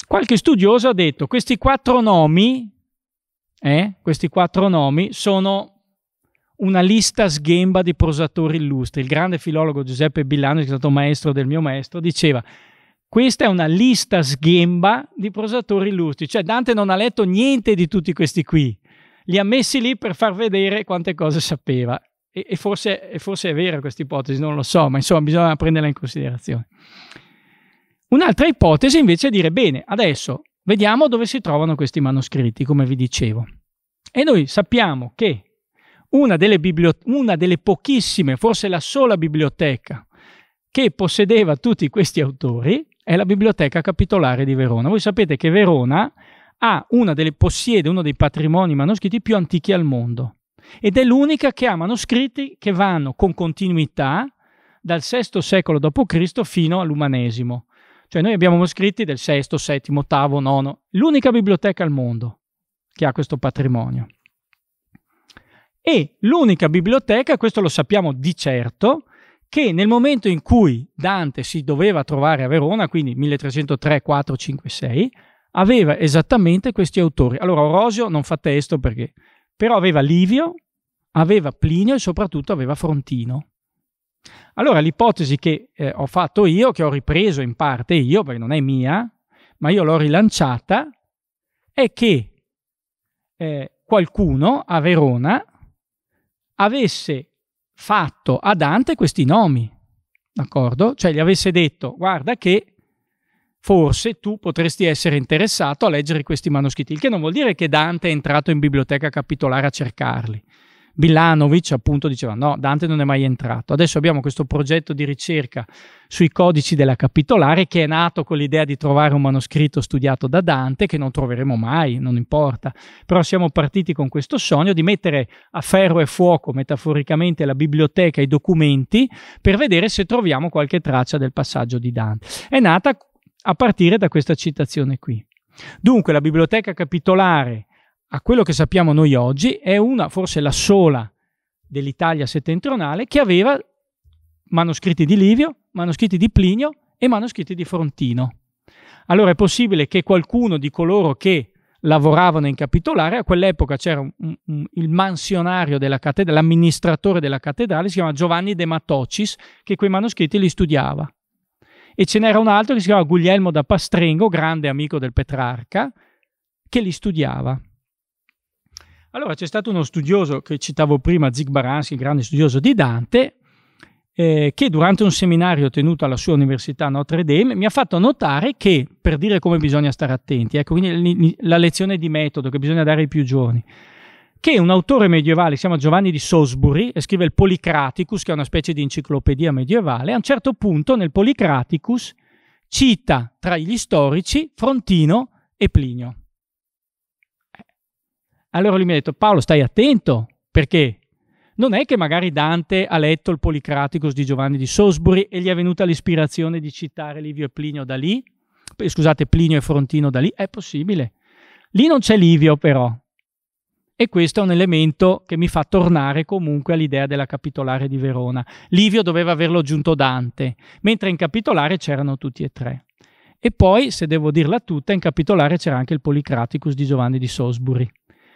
Qualche studioso ha detto, questi quattro nomi, eh, questi quattro nomi sono una lista sghemba di prosatori illustri. Il grande filologo Giuseppe Billano, che è stato maestro del mio maestro, diceva questa è una lista sghemba di prosatori illustri, cioè Dante non ha letto niente di tutti questi qui, li ha messi lì per far vedere quante cose sapeva e, e, forse, e forse è vera questa ipotesi, non lo so, ma insomma bisogna prenderla in considerazione. Un'altra ipotesi invece è dire, bene, adesso vediamo dove si trovano questi manoscritti, come vi dicevo. E noi sappiamo che una delle, bibliot- una delle pochissime, forse la sola biblioteca che possedeva tutti questi autori è la Biblioteca Capitolare di Verona. Voi sapete che Verona ha una delle, possiede uno dei patrimoni manoscritti più antichi al mondo ed è l'unica che ha manoscritti che vanno con continuità dal VI secolo d.C. fino all'umanesimo. Cioè noi abbiamo manoscritti del VI, VII, VIII, IX, l'unica biblioteca al mondo che ha questo patrimonio. E l'unica biblioteca, questo lo sappiamo di certo, che nel momento in cui Dante si doveva trovare a Verona, quindi 1303, 4, 5, 6, aveva esattamente questi autori. Allora Orosio non fa testo perché però aveva Livio, aveva Plinio e soprattutto aveva Frontino. Allora l'ipotesi che eh, ho fatto io, che ho ripreso in parte io, perché non è mia, ma io l'ho rilanciata, è che eh, qualcuno a Verona avesse fatto a Dante questi nomi, d'accordo? Cioè gli avesse detto, guarda che forse tu potresti essere interessato a leggere questi manoscritti, il che non vuol dire che Dante è entrato in biblioteca capitolare a cercarli. Milanovic appunto diceva no, Dante non è mai entrato. Adesso abbiamo questo progetto di ricerca sui codici della capitolare che è nato con l'idea di trovare un manoscritto studiato da Dante che non troveremo mai, non importa. Però siamo partiti con questo sogno di mettere a ferro e fuoco metaforicamente la biblioteca e i documenti per vedere se troviamo qualche traccia del passaggio di Dante. È nata a partire da questa citazione qui. Dunque la biblioteca capitolare, a quello che sappiamo noi oggi, è una, forse la sola dell'Italia settentrionale che aveva manoscritti di Livio, manoscritti di Plinio e manoscritti di Frontino. Allora è possibile che qualcuno di coloro che lavoravano in capitolare, a quell'epoca c'era un, un, il mansionario della cattedrale, l'amministratore della cattedrale, si chiama Giovanni De Matocis, che quei manoscritti li studiava e ce n'era un altro che si chiamava Guglielmo da Pastrengo, grande amico del Petrarca, che li studiava. Allora c'è stato uno studioso che citavo prima, Zig Baranski, grande studioso di Dante, eh, che durante un seminario tenuto alla sua università Notre Dame mi ha fatto notare che, per dire come bisogna stare attenti, ecco quindi la lezione di metodo che bisogna dare ai più giovani, che un autore medievale si chiama Giovanni di Salisbury e scrive il Policraticus, che è una specie di enciclopedia medievale. A un certo punto nel Policraticus cita tra gli storici Frontino e Plinio. Eh. Allora lui mi ha detto, Paolo, stai attento, perché non è che magari Dante ha letto il Policraticus di Giovanni di Salisbury e gli è venuta l'ispirazione di citare Livio e Plinio da lì? Scusate, Plinio e Frontino da lì? È possibile. Lì non c'è Livio però, e questo è un elemento che mi fa tornare comunque all'idea della capitolare di Verona. Livio doveva averlo aggiunto Dante, mentre in capitolare c'erano tutti e tre. E poi, se devo dirla tutta, in capitolare c'era anche il Policraticus di Giovanni di Salisbury,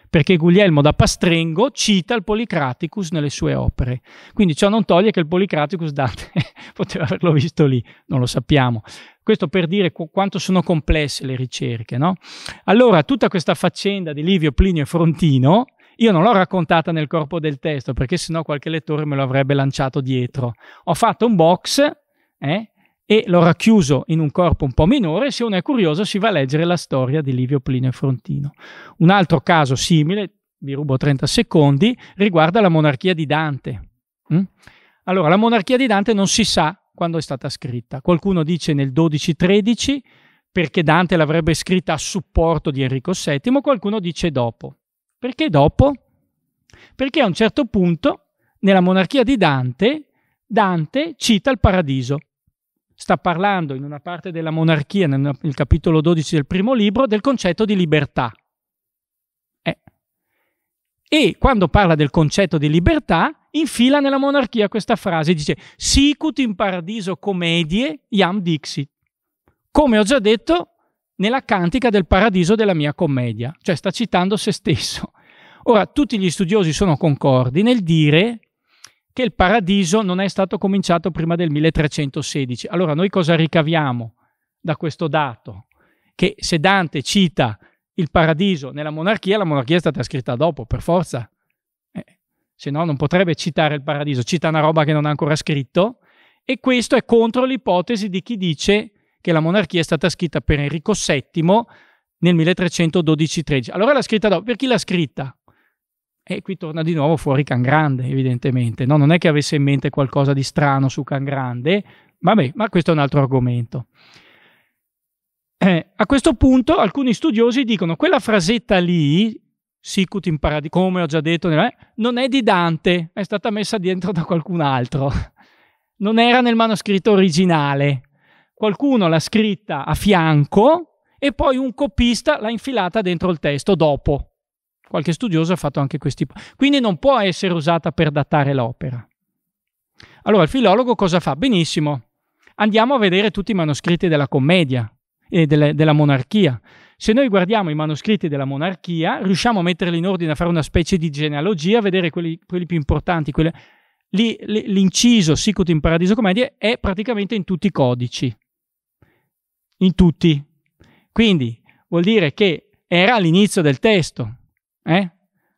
perché Guglielmo da Pastrengo cita il Policraticus nelle sue opere. Quindi ciò non toglie che il Policraticus Dante <laughs> poteva averlo visto lì, non lo sappiamo. Questo per dire qu quanto sono complesse le ricerche. No? Allora, tutta questa faccenda di Livio, Plinio e Frontino, io non l'ho raccontata nel corpo del testo perché sennò qualche lettore me lo avrebbe lanciato dietro. Ho fatto un box eh, e l'ho racchiuso in un corpo un po' minore. Se uno è curioso, si va a leggere la storia di Livio, Plinio e Frontino. Un altro caso simile, vi rubo 30 secondi, riguarda la monarchia di Dante. Mm? Allora, la monarchia di Dante non si sa quando è stata scritta. Qualcuno dice nel 12-13 perché Dante l'avrebbe scritta a supporto di Enrico VII, qualcuno dice dopo. Perché dopo? Perché a un certo punto, nella monarchia di Dante, Dante cita il paradiso. Sta parlando in una parte della monarchia, nel, nel capitolo 12 del primo libro, del concetto di libertà. Eh. E quando parla del concetto di libertà, infila nella monarchia questa frase, dice sicut in paradiso comedie iam dixit. Come ho già detto, nella cantica del paradiso della mia commedia, cioè sta citando se stesso. Ora, tutti gli studiosi sono concordi nel dire che il paradiso non è stato cominciato prima del 1316. Allora, noi cosa ricaviamo da questo dato? Che se Dante cita il paradiso nella monarchia, la monarchia è stata scritta dopo, per forza se no non potrebbe citare il paradiso, cita una roba che non ha ancora scritto e questo è contro l'ipotesi di chi dice che la monarchia è stata scritta per Enrico VII nel 1312-13. Allora l'ha scritta dopo, per chi l'ha scritta? E qui torna di nuovo fuori Can Grande, evidentemente. No, non è che avesse in mente qualcosa di strano su Can Grande, vabbè, ma questo è un altro argomento. Eh, a questo punto alcuni studiosi dicono quella frasetta lì Sicut in paradiso, come ho già detto, eh, non è di Dante, è stata messa dentro da qualcun altro. <laughs> Non era nel manoscritto originale. Qualcuno l'ha scritta a fianco e poi un copista l'ha infilata dentro il testo dopo. Qualche studioso ha fatto anche questi. Quindi non può essere usata per datare l'opera. Allora il filologo cosa fa? Benissimo. Andiamo a vedere tutti i manoscritti della commedia e delle, della monarchia. Se noi guardiamo i manoscritti della monarchia, riusciamo a metterli in ordine, a fare una specie di genealogia, a vedere quelli, quelli più importanti. Quelli... Lì, l'inciso Sicut in Paradiso Comedie è praticamente in tutti i codici. In tutti. Quindi vuol dire che era all'inizio del testo, eh?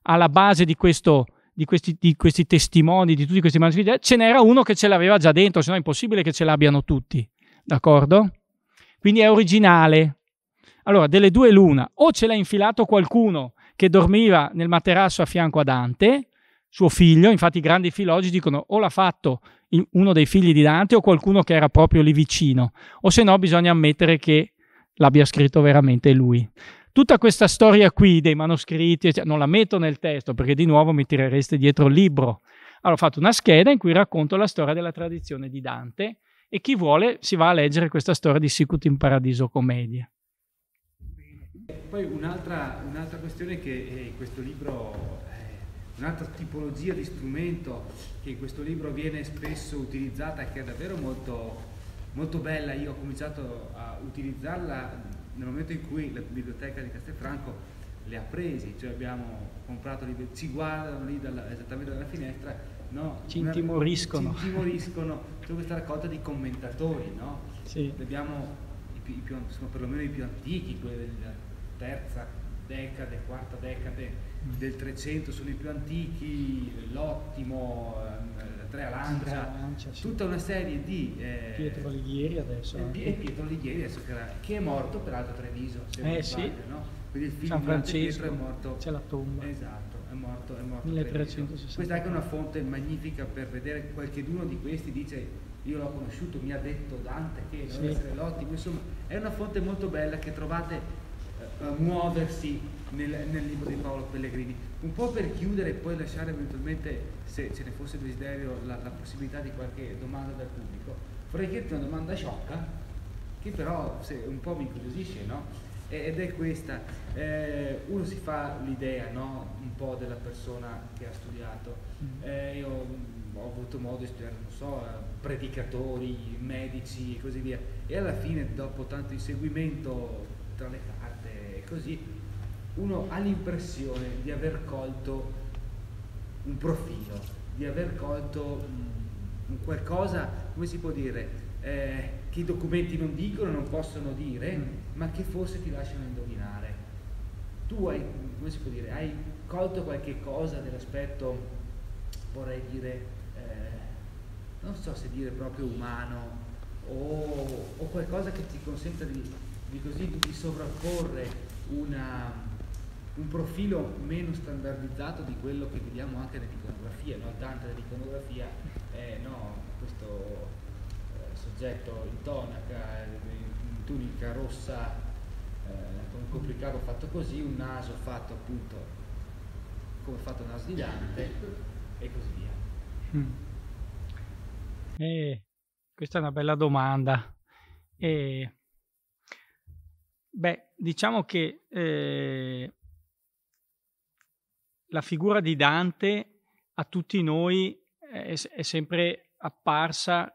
alla base di, questo, di, questi, di questi testimoni, di tutti questi manoscritti, ce n'era uno che ce l'aveva già dentro, se no è impossibile che ce l'abbiano tutti, d'accordo? Quindi è originale, allora, delle due l'una, o ce l'ha infilato qualcuno che dormiva nel materasso a fianco a Dante, suo figlio, infatti i grandi filologi dicono o l'ha fatto uno dei figli di Dante o qualcuno che era proprio lì vicino, o se no bisogna ammettere che l'abbia scritto veramente lui. Tutta questa storia qui dei manoscritti non la metto nel testo perché di nuovo mi tirereste dietro il libro. Allora ho fatto una scheda in cui racconto la storia della tradizione di Dante e chi vuole si va a leggere questa storia di Sicut in Paradiso Commedia. Poi un'altra, un'altra questione che in eh, questo libro, eh, un'altra tipologia di strumento che in questo libro viene spesso utilizzata e che è davvero molto, molto bella, io ho cominciato a utilizzarla nel momento in cui la biblioteca di Castelfranco le ha presi, cioè abbiamo comprato libri, ci guardano lì dalla, esattamente dalla finestra, no? ci intimoriscono. ci intimoriscono, c'è questa raccolta di commentatori, no? sì. abbiamo i più, sono perlomeno i più antichi, quelli della terza decade, quarta decade del 300 sono i più antichi, l'Ottimo, ehm, Andrea Lancia, Lancia sì. tutta una serie di... Eh, Pietro Alighieri adesso. Eh, e Pietro Alighieri adesso che, era, che è morto peraltro a Treviso, se eh, sì. Padre, no? Quindi il figlio di Francesco è morto... C'è la tomba. Esatto, è morto, è morto 1360. Questa è anche una fonte magnifica per vedere qualcheduno di questi dice io l'ho conosciuto, mi ha detto Dante che deve sì. essere l'ottimo, insomma è una fonte molto bella che trovate uh, muoversi nel, nel, libro di Paolo Pellegrini. Un po' per chiudere e poi lasciare eventualmente, se ce ne fosse desiderio, la, la possibilità di qualche domanda dal pubblico, vorrei chiederti una domanda sciocca, che però se, un po' mi incuriosisce, no? ed è questa, eh, uno si fa l'idea no? un po' della persona che ha studiato, mm. eh, io mm, ho avuto modo di studiare, non so, eh, predicatori, medici e così via, e alla fine dopo tanto inseguimento tra le case così uno ha l'impressione di aver colto un profilo, di aver colto mh, mm, qualcosa, come si può dire, eh, che i documenti non dicono, non possono dire, mm. ma che forse ti lasciano indovinare. Tu hai, come si può dire, hai colto qualche cosa dell'aspetto, vorrei dire, eh, non so se dire proprio umano, o, o qualcosa che ti consenta di, di, così, di sovrapporre una, un profilo meno standardizzato di quello che vediamo anche nell'iconografia, no? Dante nell'iconografia è no, questo eh, soggetto in tonaca, in tunica rossa, eh, con un copricapo fatto così, un naso fatto appunto come fatto il naso di Dante e così via. Mm. Eh, questa è una bella domanda. Eh, beh, diciamo che eh, la figura di Dante a tutti noi è, è, sempre apparsa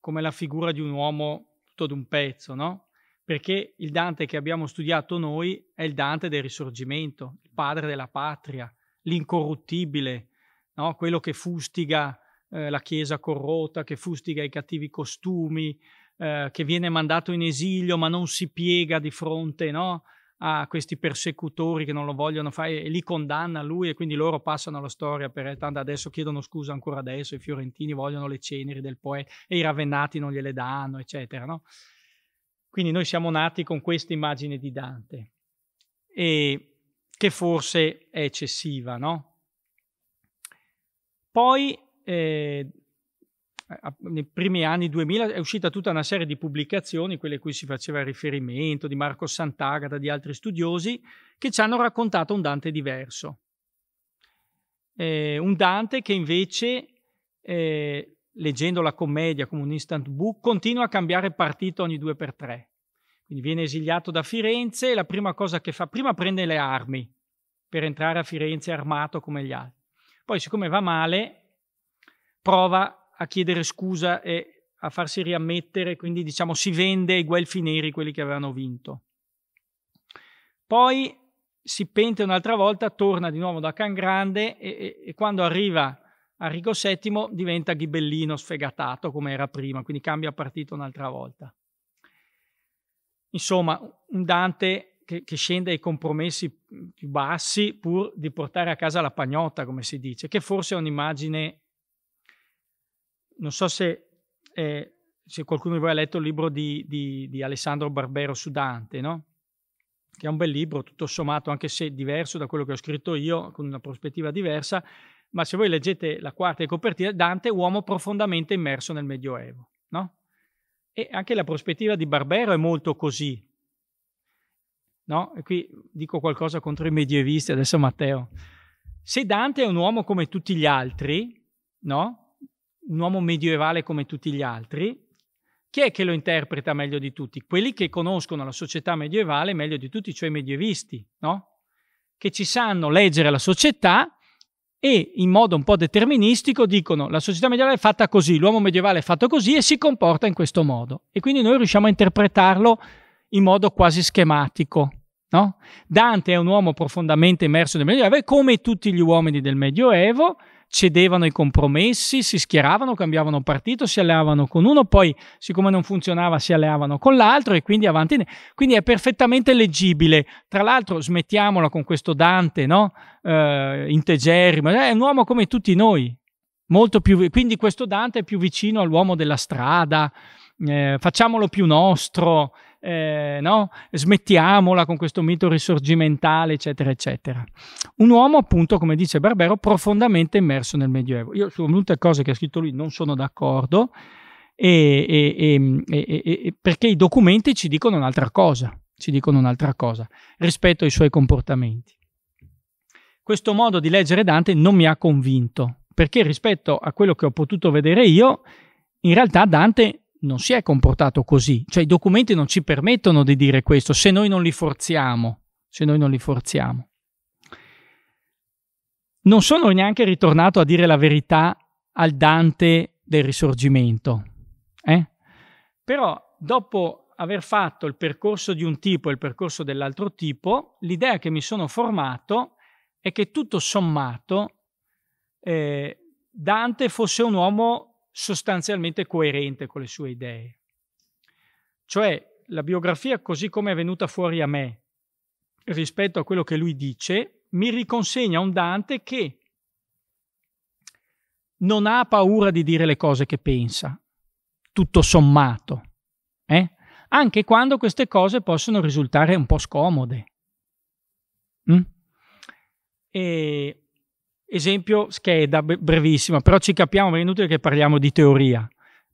come la figura di un uomo tutto d'un pezzo, no? Perché il Dante che abbiamo studiato noi è il Dante del Risorgimento, il padre della patria, l'incorruttibile, no? quello che fustiga eh, la Chiesa corrotta, che fustiga i cattivi costumi, eh, che viene mandato in esilio ma non si piega di fronte no, a questi persecutori che non lo vogliono fare e li condanna lui e quindi loro passano la storia per tanto adesso chiedono scusa ancora adesso, i fiorentini vogliono le ceneri del poeta e i ravennati non gliele danno, eccetera. No? Quindi noi siamo nati con questa immagine di Dante e che forse è eccessiva, no? Poi eh, eh, nei primi anni 2000 è uscita tutta una serie di pubblicazioni, quelle a cui si faceva riferimento, di Marco Sant'Agata, di altri studiosi, che ci hanno raccontato un Dante diverso. Eh, un Dante che invece, eh, leggendo la commedia come un instant book, continua a cambiare partito ogni due per tre. Quindi viene esiliato da Firenze e la prima cosa che fa, prima prende le armi per entrare a Firenze armato come gli altri. Poi, siccome va male, prova a chiedere scusa e a farsi riammettere, quindi diciamo si vende ai guelfi neri quelli che avevano vinto. Poi si pente un'altra volta, torna di nuovo da Can Grande e, e, e quando arriva Arrigo VII diventa ghibellino sfegatato come era prima, quindi cambia partito un'altra volta. Insomma, un Dante che, che, scende ai compromessi più bassi pur di portare a casa la pagnotta, come si dice, che forse è un'immagine non so se, eh, se, qualcuno di voi ha letto il libro di, di, di Alessandro Barbero su Dante, no? che è un bel libro, tutto sommato, anche se diverso da quello che ho scritto io, con una prospettiva diversa, ma se voi leggete la quarta di copertina, Dante è uomo profondamente immerso nel Medioevo. No? E anche la prospettiva di Barbero è molto così. No? E qui dico qualcosa contro i medievisti, adesso Matteo. Se Dante è un uomo come tutti gli altri, no? un uomo medievale come tutti gli altri. Chi è che lo interpreta meglio di tutti? Quelli che conoscono la società medievale meglio di tutti, cioè i medievisti, no? Che ci sanno leggere la società e in modo un po' deterministico dicono la società medievale è fatta così, l'uomo medievale è fatto così e si comporta in questo modo. E quindi noi riusciamo a interpretarlo in modo quasi schematico. No? Dante è un uomo profondamente immerso nel Medioevo, come tutti gli uomini del Medioevo, cedevano i compromessi, si schieravano, cambiavano partito, si alleavano con uno, poi siccome non funzionava si alleavano con l'altro e quindi avanti. Quindi è perfettamente leggibile. Tra l'altro smettiamola con questo Dante, no? Eh, integerrimo, è un uomo come tutti noi, molto più, quindi questo Dante è più vicino all'uomo della strada, eh, facciamolo più nostro eh, no? smettiamola con questo mito risorgimentale, eccetera, eccetera. Un uomo, appunto, come dice Barbero, profondamente immerso nel Medioevo. Io su molte cose che ha scritto lui non sono d'accordo, e, e, e, perché i documenti ci dicono un'altra cosa, ci dicono un'altra cosa rispetto ai suoi comportamenti. Questo modo di leggere Dante non mi ha convinto, perché rispetto a quello che ho potuto vedere io, in realtà Dante non si è comportato così, cioè i documenti non ci permettono di dire questo se noi non li forziamo, se noi non li forziamo. Non sono neanche ritornato a dire la verità al Dante del Risorgimento, eh? però dopo aver fatto il percorso di un tipo e il percorso dell'altro tipo, l'idea che mi sono formato è che tutto sommato eh, Dante fosse un uomo sostanzialmente coerente con le sue idee. Cioè la biografia così come è venuta fuori a me rispetto a quello che lui dice, mi riconsegna un Dante che non ha paura di dire le cose che pensa, tutto sommato, eh? anche quando queste cose possono risultare un po' scomode. Mm? E Esempio, scheda brevissima, però ci capiamo, è inutile che parliamo di teoria.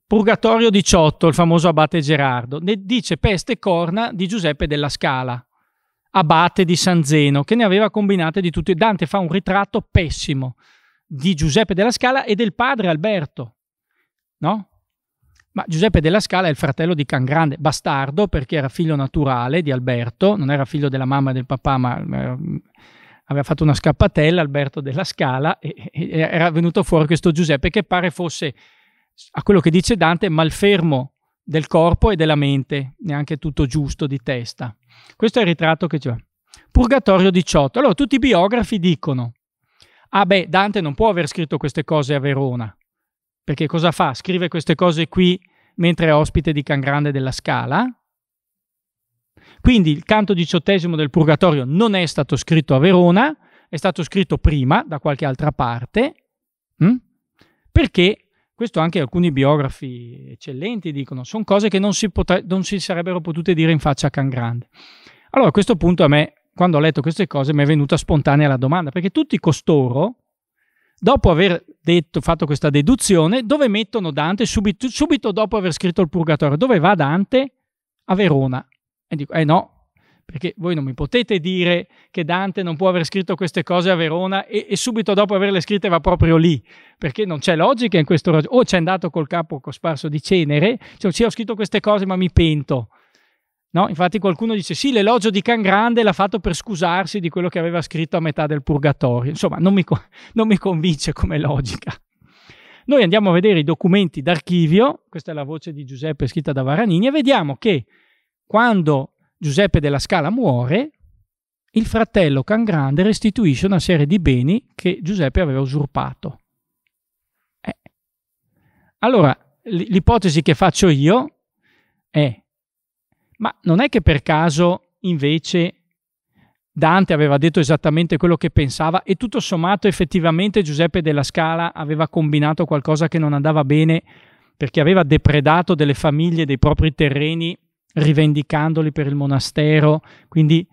Purgatorio 18, il famoso abate Gerardo, ne dice peste e corna di Giuseppe della Scala, abate di San Zeno, che ne aveva combinate di tutti. Dante fa un ritratto pessimo di Giuseppe della Scala e del padre Alberto, no? Ma Giuseppe della Scala è il fratello di Can Grande, bastardo perché era figlio naturale di Alberto, non era figlio della mamma e del papà, ma eh, aveva fatto una scappatella Alberto della Scala e, e era venuto fuori questo Giuseppe che pare fosse, a quello che dice Dante, malfermo del corpo e della mente, neanche tutto giusto di testa. Questo è il ritratto che c'è. Purgatorio 18. Allora, tutti i biografi dicono, ah beh, Dante non può aver scritto queste cose a Verona, perché cosa fa? Scrive queste cose qui mentre è ospite di Can Grande della Scala, quindi il canto diciottesimo del Purgatorio non è stato scritto a Verona, è stato scritto prima da qualche altra parte, mh? Mm? perché questo anche alcuni biografi eccellenti dicono, sono cose che non si, potre- non si sarebbero potute dire in faccia a Can Grande. Allora a questo punto a me, quando ho letto queste cose, mi è venuta spontanea la domanda, perché tutti costoro, dopo aver detto, fatto questa deduzione, dove mettono Dante subito, subito, dopo aver scritto il Purgatorio? Dove va Dante? A Verona. E dico, eh no, perché voi non mi potete dire che Dante non può aver scritto queste cose a Verona e, e subito dopo averle scritte va proprio lì, perché non c'è logica in questo ragionamento. O c'è andato col capo cosparso di cenere, cioè sì, ho scritto queste cose ma mi pento. No? Infatti qualcuno dice sì, l'elogio di Can Grande l'ha fatto per scusarsi di quello che aveva scritto a metà del Purgatorio. Insomma, non mi, non mi convince come logica. Noi andiamo a vedere i documenti d'archivio, questa è la voce di Giuseppe scritta da Varanini, e vediamo che quando Giuseppe della Scala muore, il fratello Cangrande restituisce una serie di beni che Giuseppe aveva usurpato. Eh. Allora, l'ipotesi che faccio io è, ma non è che per caso invece Dante aveva detto esattamente quello che pensava e tutto sommato effettivamente Giuseppe della Scala aveva combinato qualcosa che non andava bene perché aveva depredato delle famiglie dei propri terreni rivendicandoli per il monastero, quindi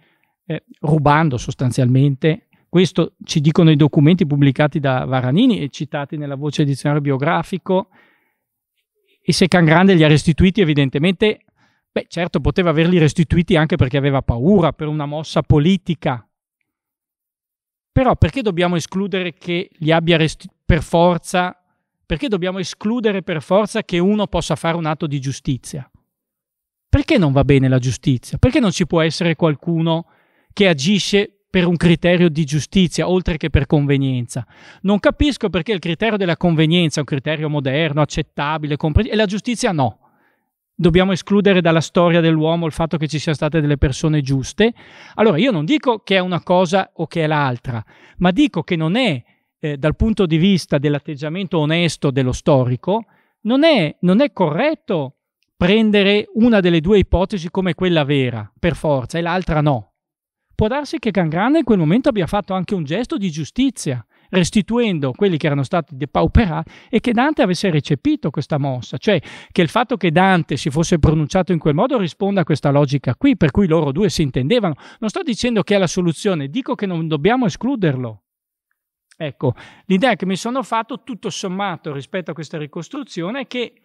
eh, rubando sostanzialmente. Questo ci dicono i documenti pubblicati da Varanini e citati nella voce dizionario biografico. E se Cangrande li ha restituiti, evidentemente, beh, certo, poteva averli restituiti anche perché aveva paura, per una mossa politica. Però perché dobbiamo escludere che li abbia resti- per forza? Perché dobbiamo escludere per forza che uno possa fare un atto di giustizia? Perché non va bene la giustizia? Perché non ci può essere qualcuno che agisce per un criterio di giustizia oltre che per convenienza? Non capisco perché il criterio della convenienza è un criterio moderno, accettabile, e la giustizia no dobbiamo escludere dalla storia dell'uomo il fatto che ci siano state delle persone giuste. Allora io non dico che è una cosa o che è l'altra, ma dico che non è, eh, dal punto di vista dell'atteggiamento onesto dello storico, non è, non è corretto prendere una delle due ipotesi come quella vera, per forza, e l'altra no. Può darsi che Gangrana in quel momento abbia fatto anche un gesto di giustizia, restituendo quelli che erano stati depauperati e che Dante avesse recepito questa mossa, cioè che il fatto che Dante si fosse pronunciato in quel modo risponda a questa logica qui, per cui loro due si intendevano. Non sto dicendo che è la soluzione, dico che non dobbiamo escluderlo. Ecco, l'idea che mi sono fatto tutto sommato rispetto a questa ricostruzione è che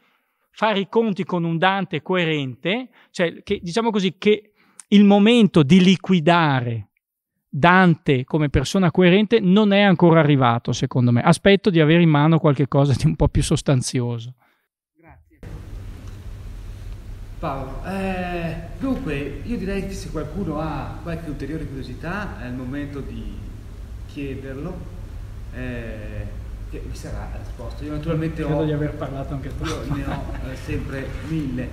fare i conti con un Dante coerente, cioè che, diciamo così che il momento di liquidare Dante come persona coerente non è ancora arrivato, secondo me. Aspetto di avere in mano qualcosa di un po' più sostanzioso. Grazie. Paolo, eh, dunque, io direi che se qualcuno ha qualche ulteriore curiosità è il momento di chiederlo. Eh, che vi sarà risposto. Io naturalmente Credo ho, di aver parlato anche tu. Io ne ho eh, sempre mille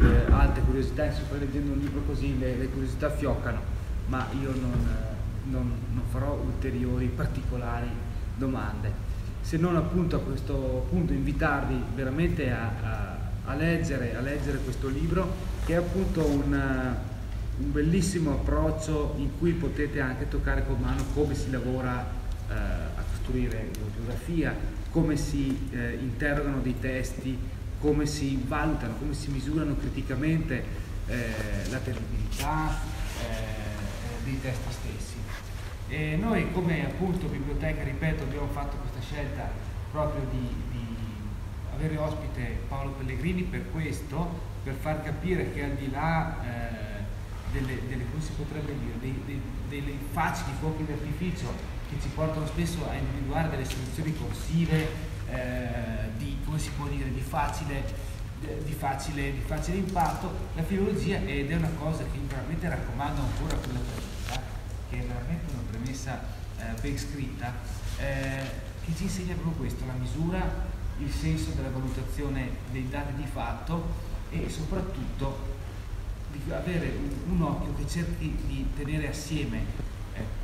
eh, altre curiosità, se sto leggendo un libro così le, le curiosità fioccano, ma io non, eh, non, non farò ulteriori particolari domande. Se non appunto a questo punto invitarvi veramente a, a, a leggere, a leggere questo libro che è appunto una eh, un bellissimo approccio in cui potete anche toccare con mano come si lavora eh, costruire l'audiografia, come si eh, interrogano dei testi, come si valutano, come si misurano criticamente eh, la terribilità eh, dei testi stessi. E noi come appunto biblioteca, ripeto, abbiamo fatto questa scelta proprio di, di avere ospite Paolo Pellegrini per questo, per far capire che al di là eh, delle, delle, come si potrebbe dire, dei, dei, dei facili fuochi d'artificio che ci portano spesso a individuare delle soluzioni corsive eh, di, come si può dire, di facile eh, di facile, di facile, impatto la filologia ed è una cosa che veramente raccomando ancora a quella premessa, che è veramente una premessa eh, ben scritta, eh, che ci insegna proprio questo, la misura, il senso della valutazione dei dati di fatto e soprattutto di avere un, un occhio che cerchi di tenere assieme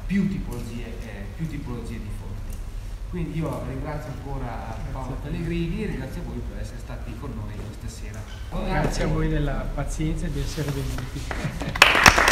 più tipologie, eh, più tipologie di fonti. Quindi io ringrazio ancora Paolo Pellegrini e grazie a voi per essere stati con noi questa sera. Grazie, Grazie a voi della pazienza e di essere venuti. <laughs>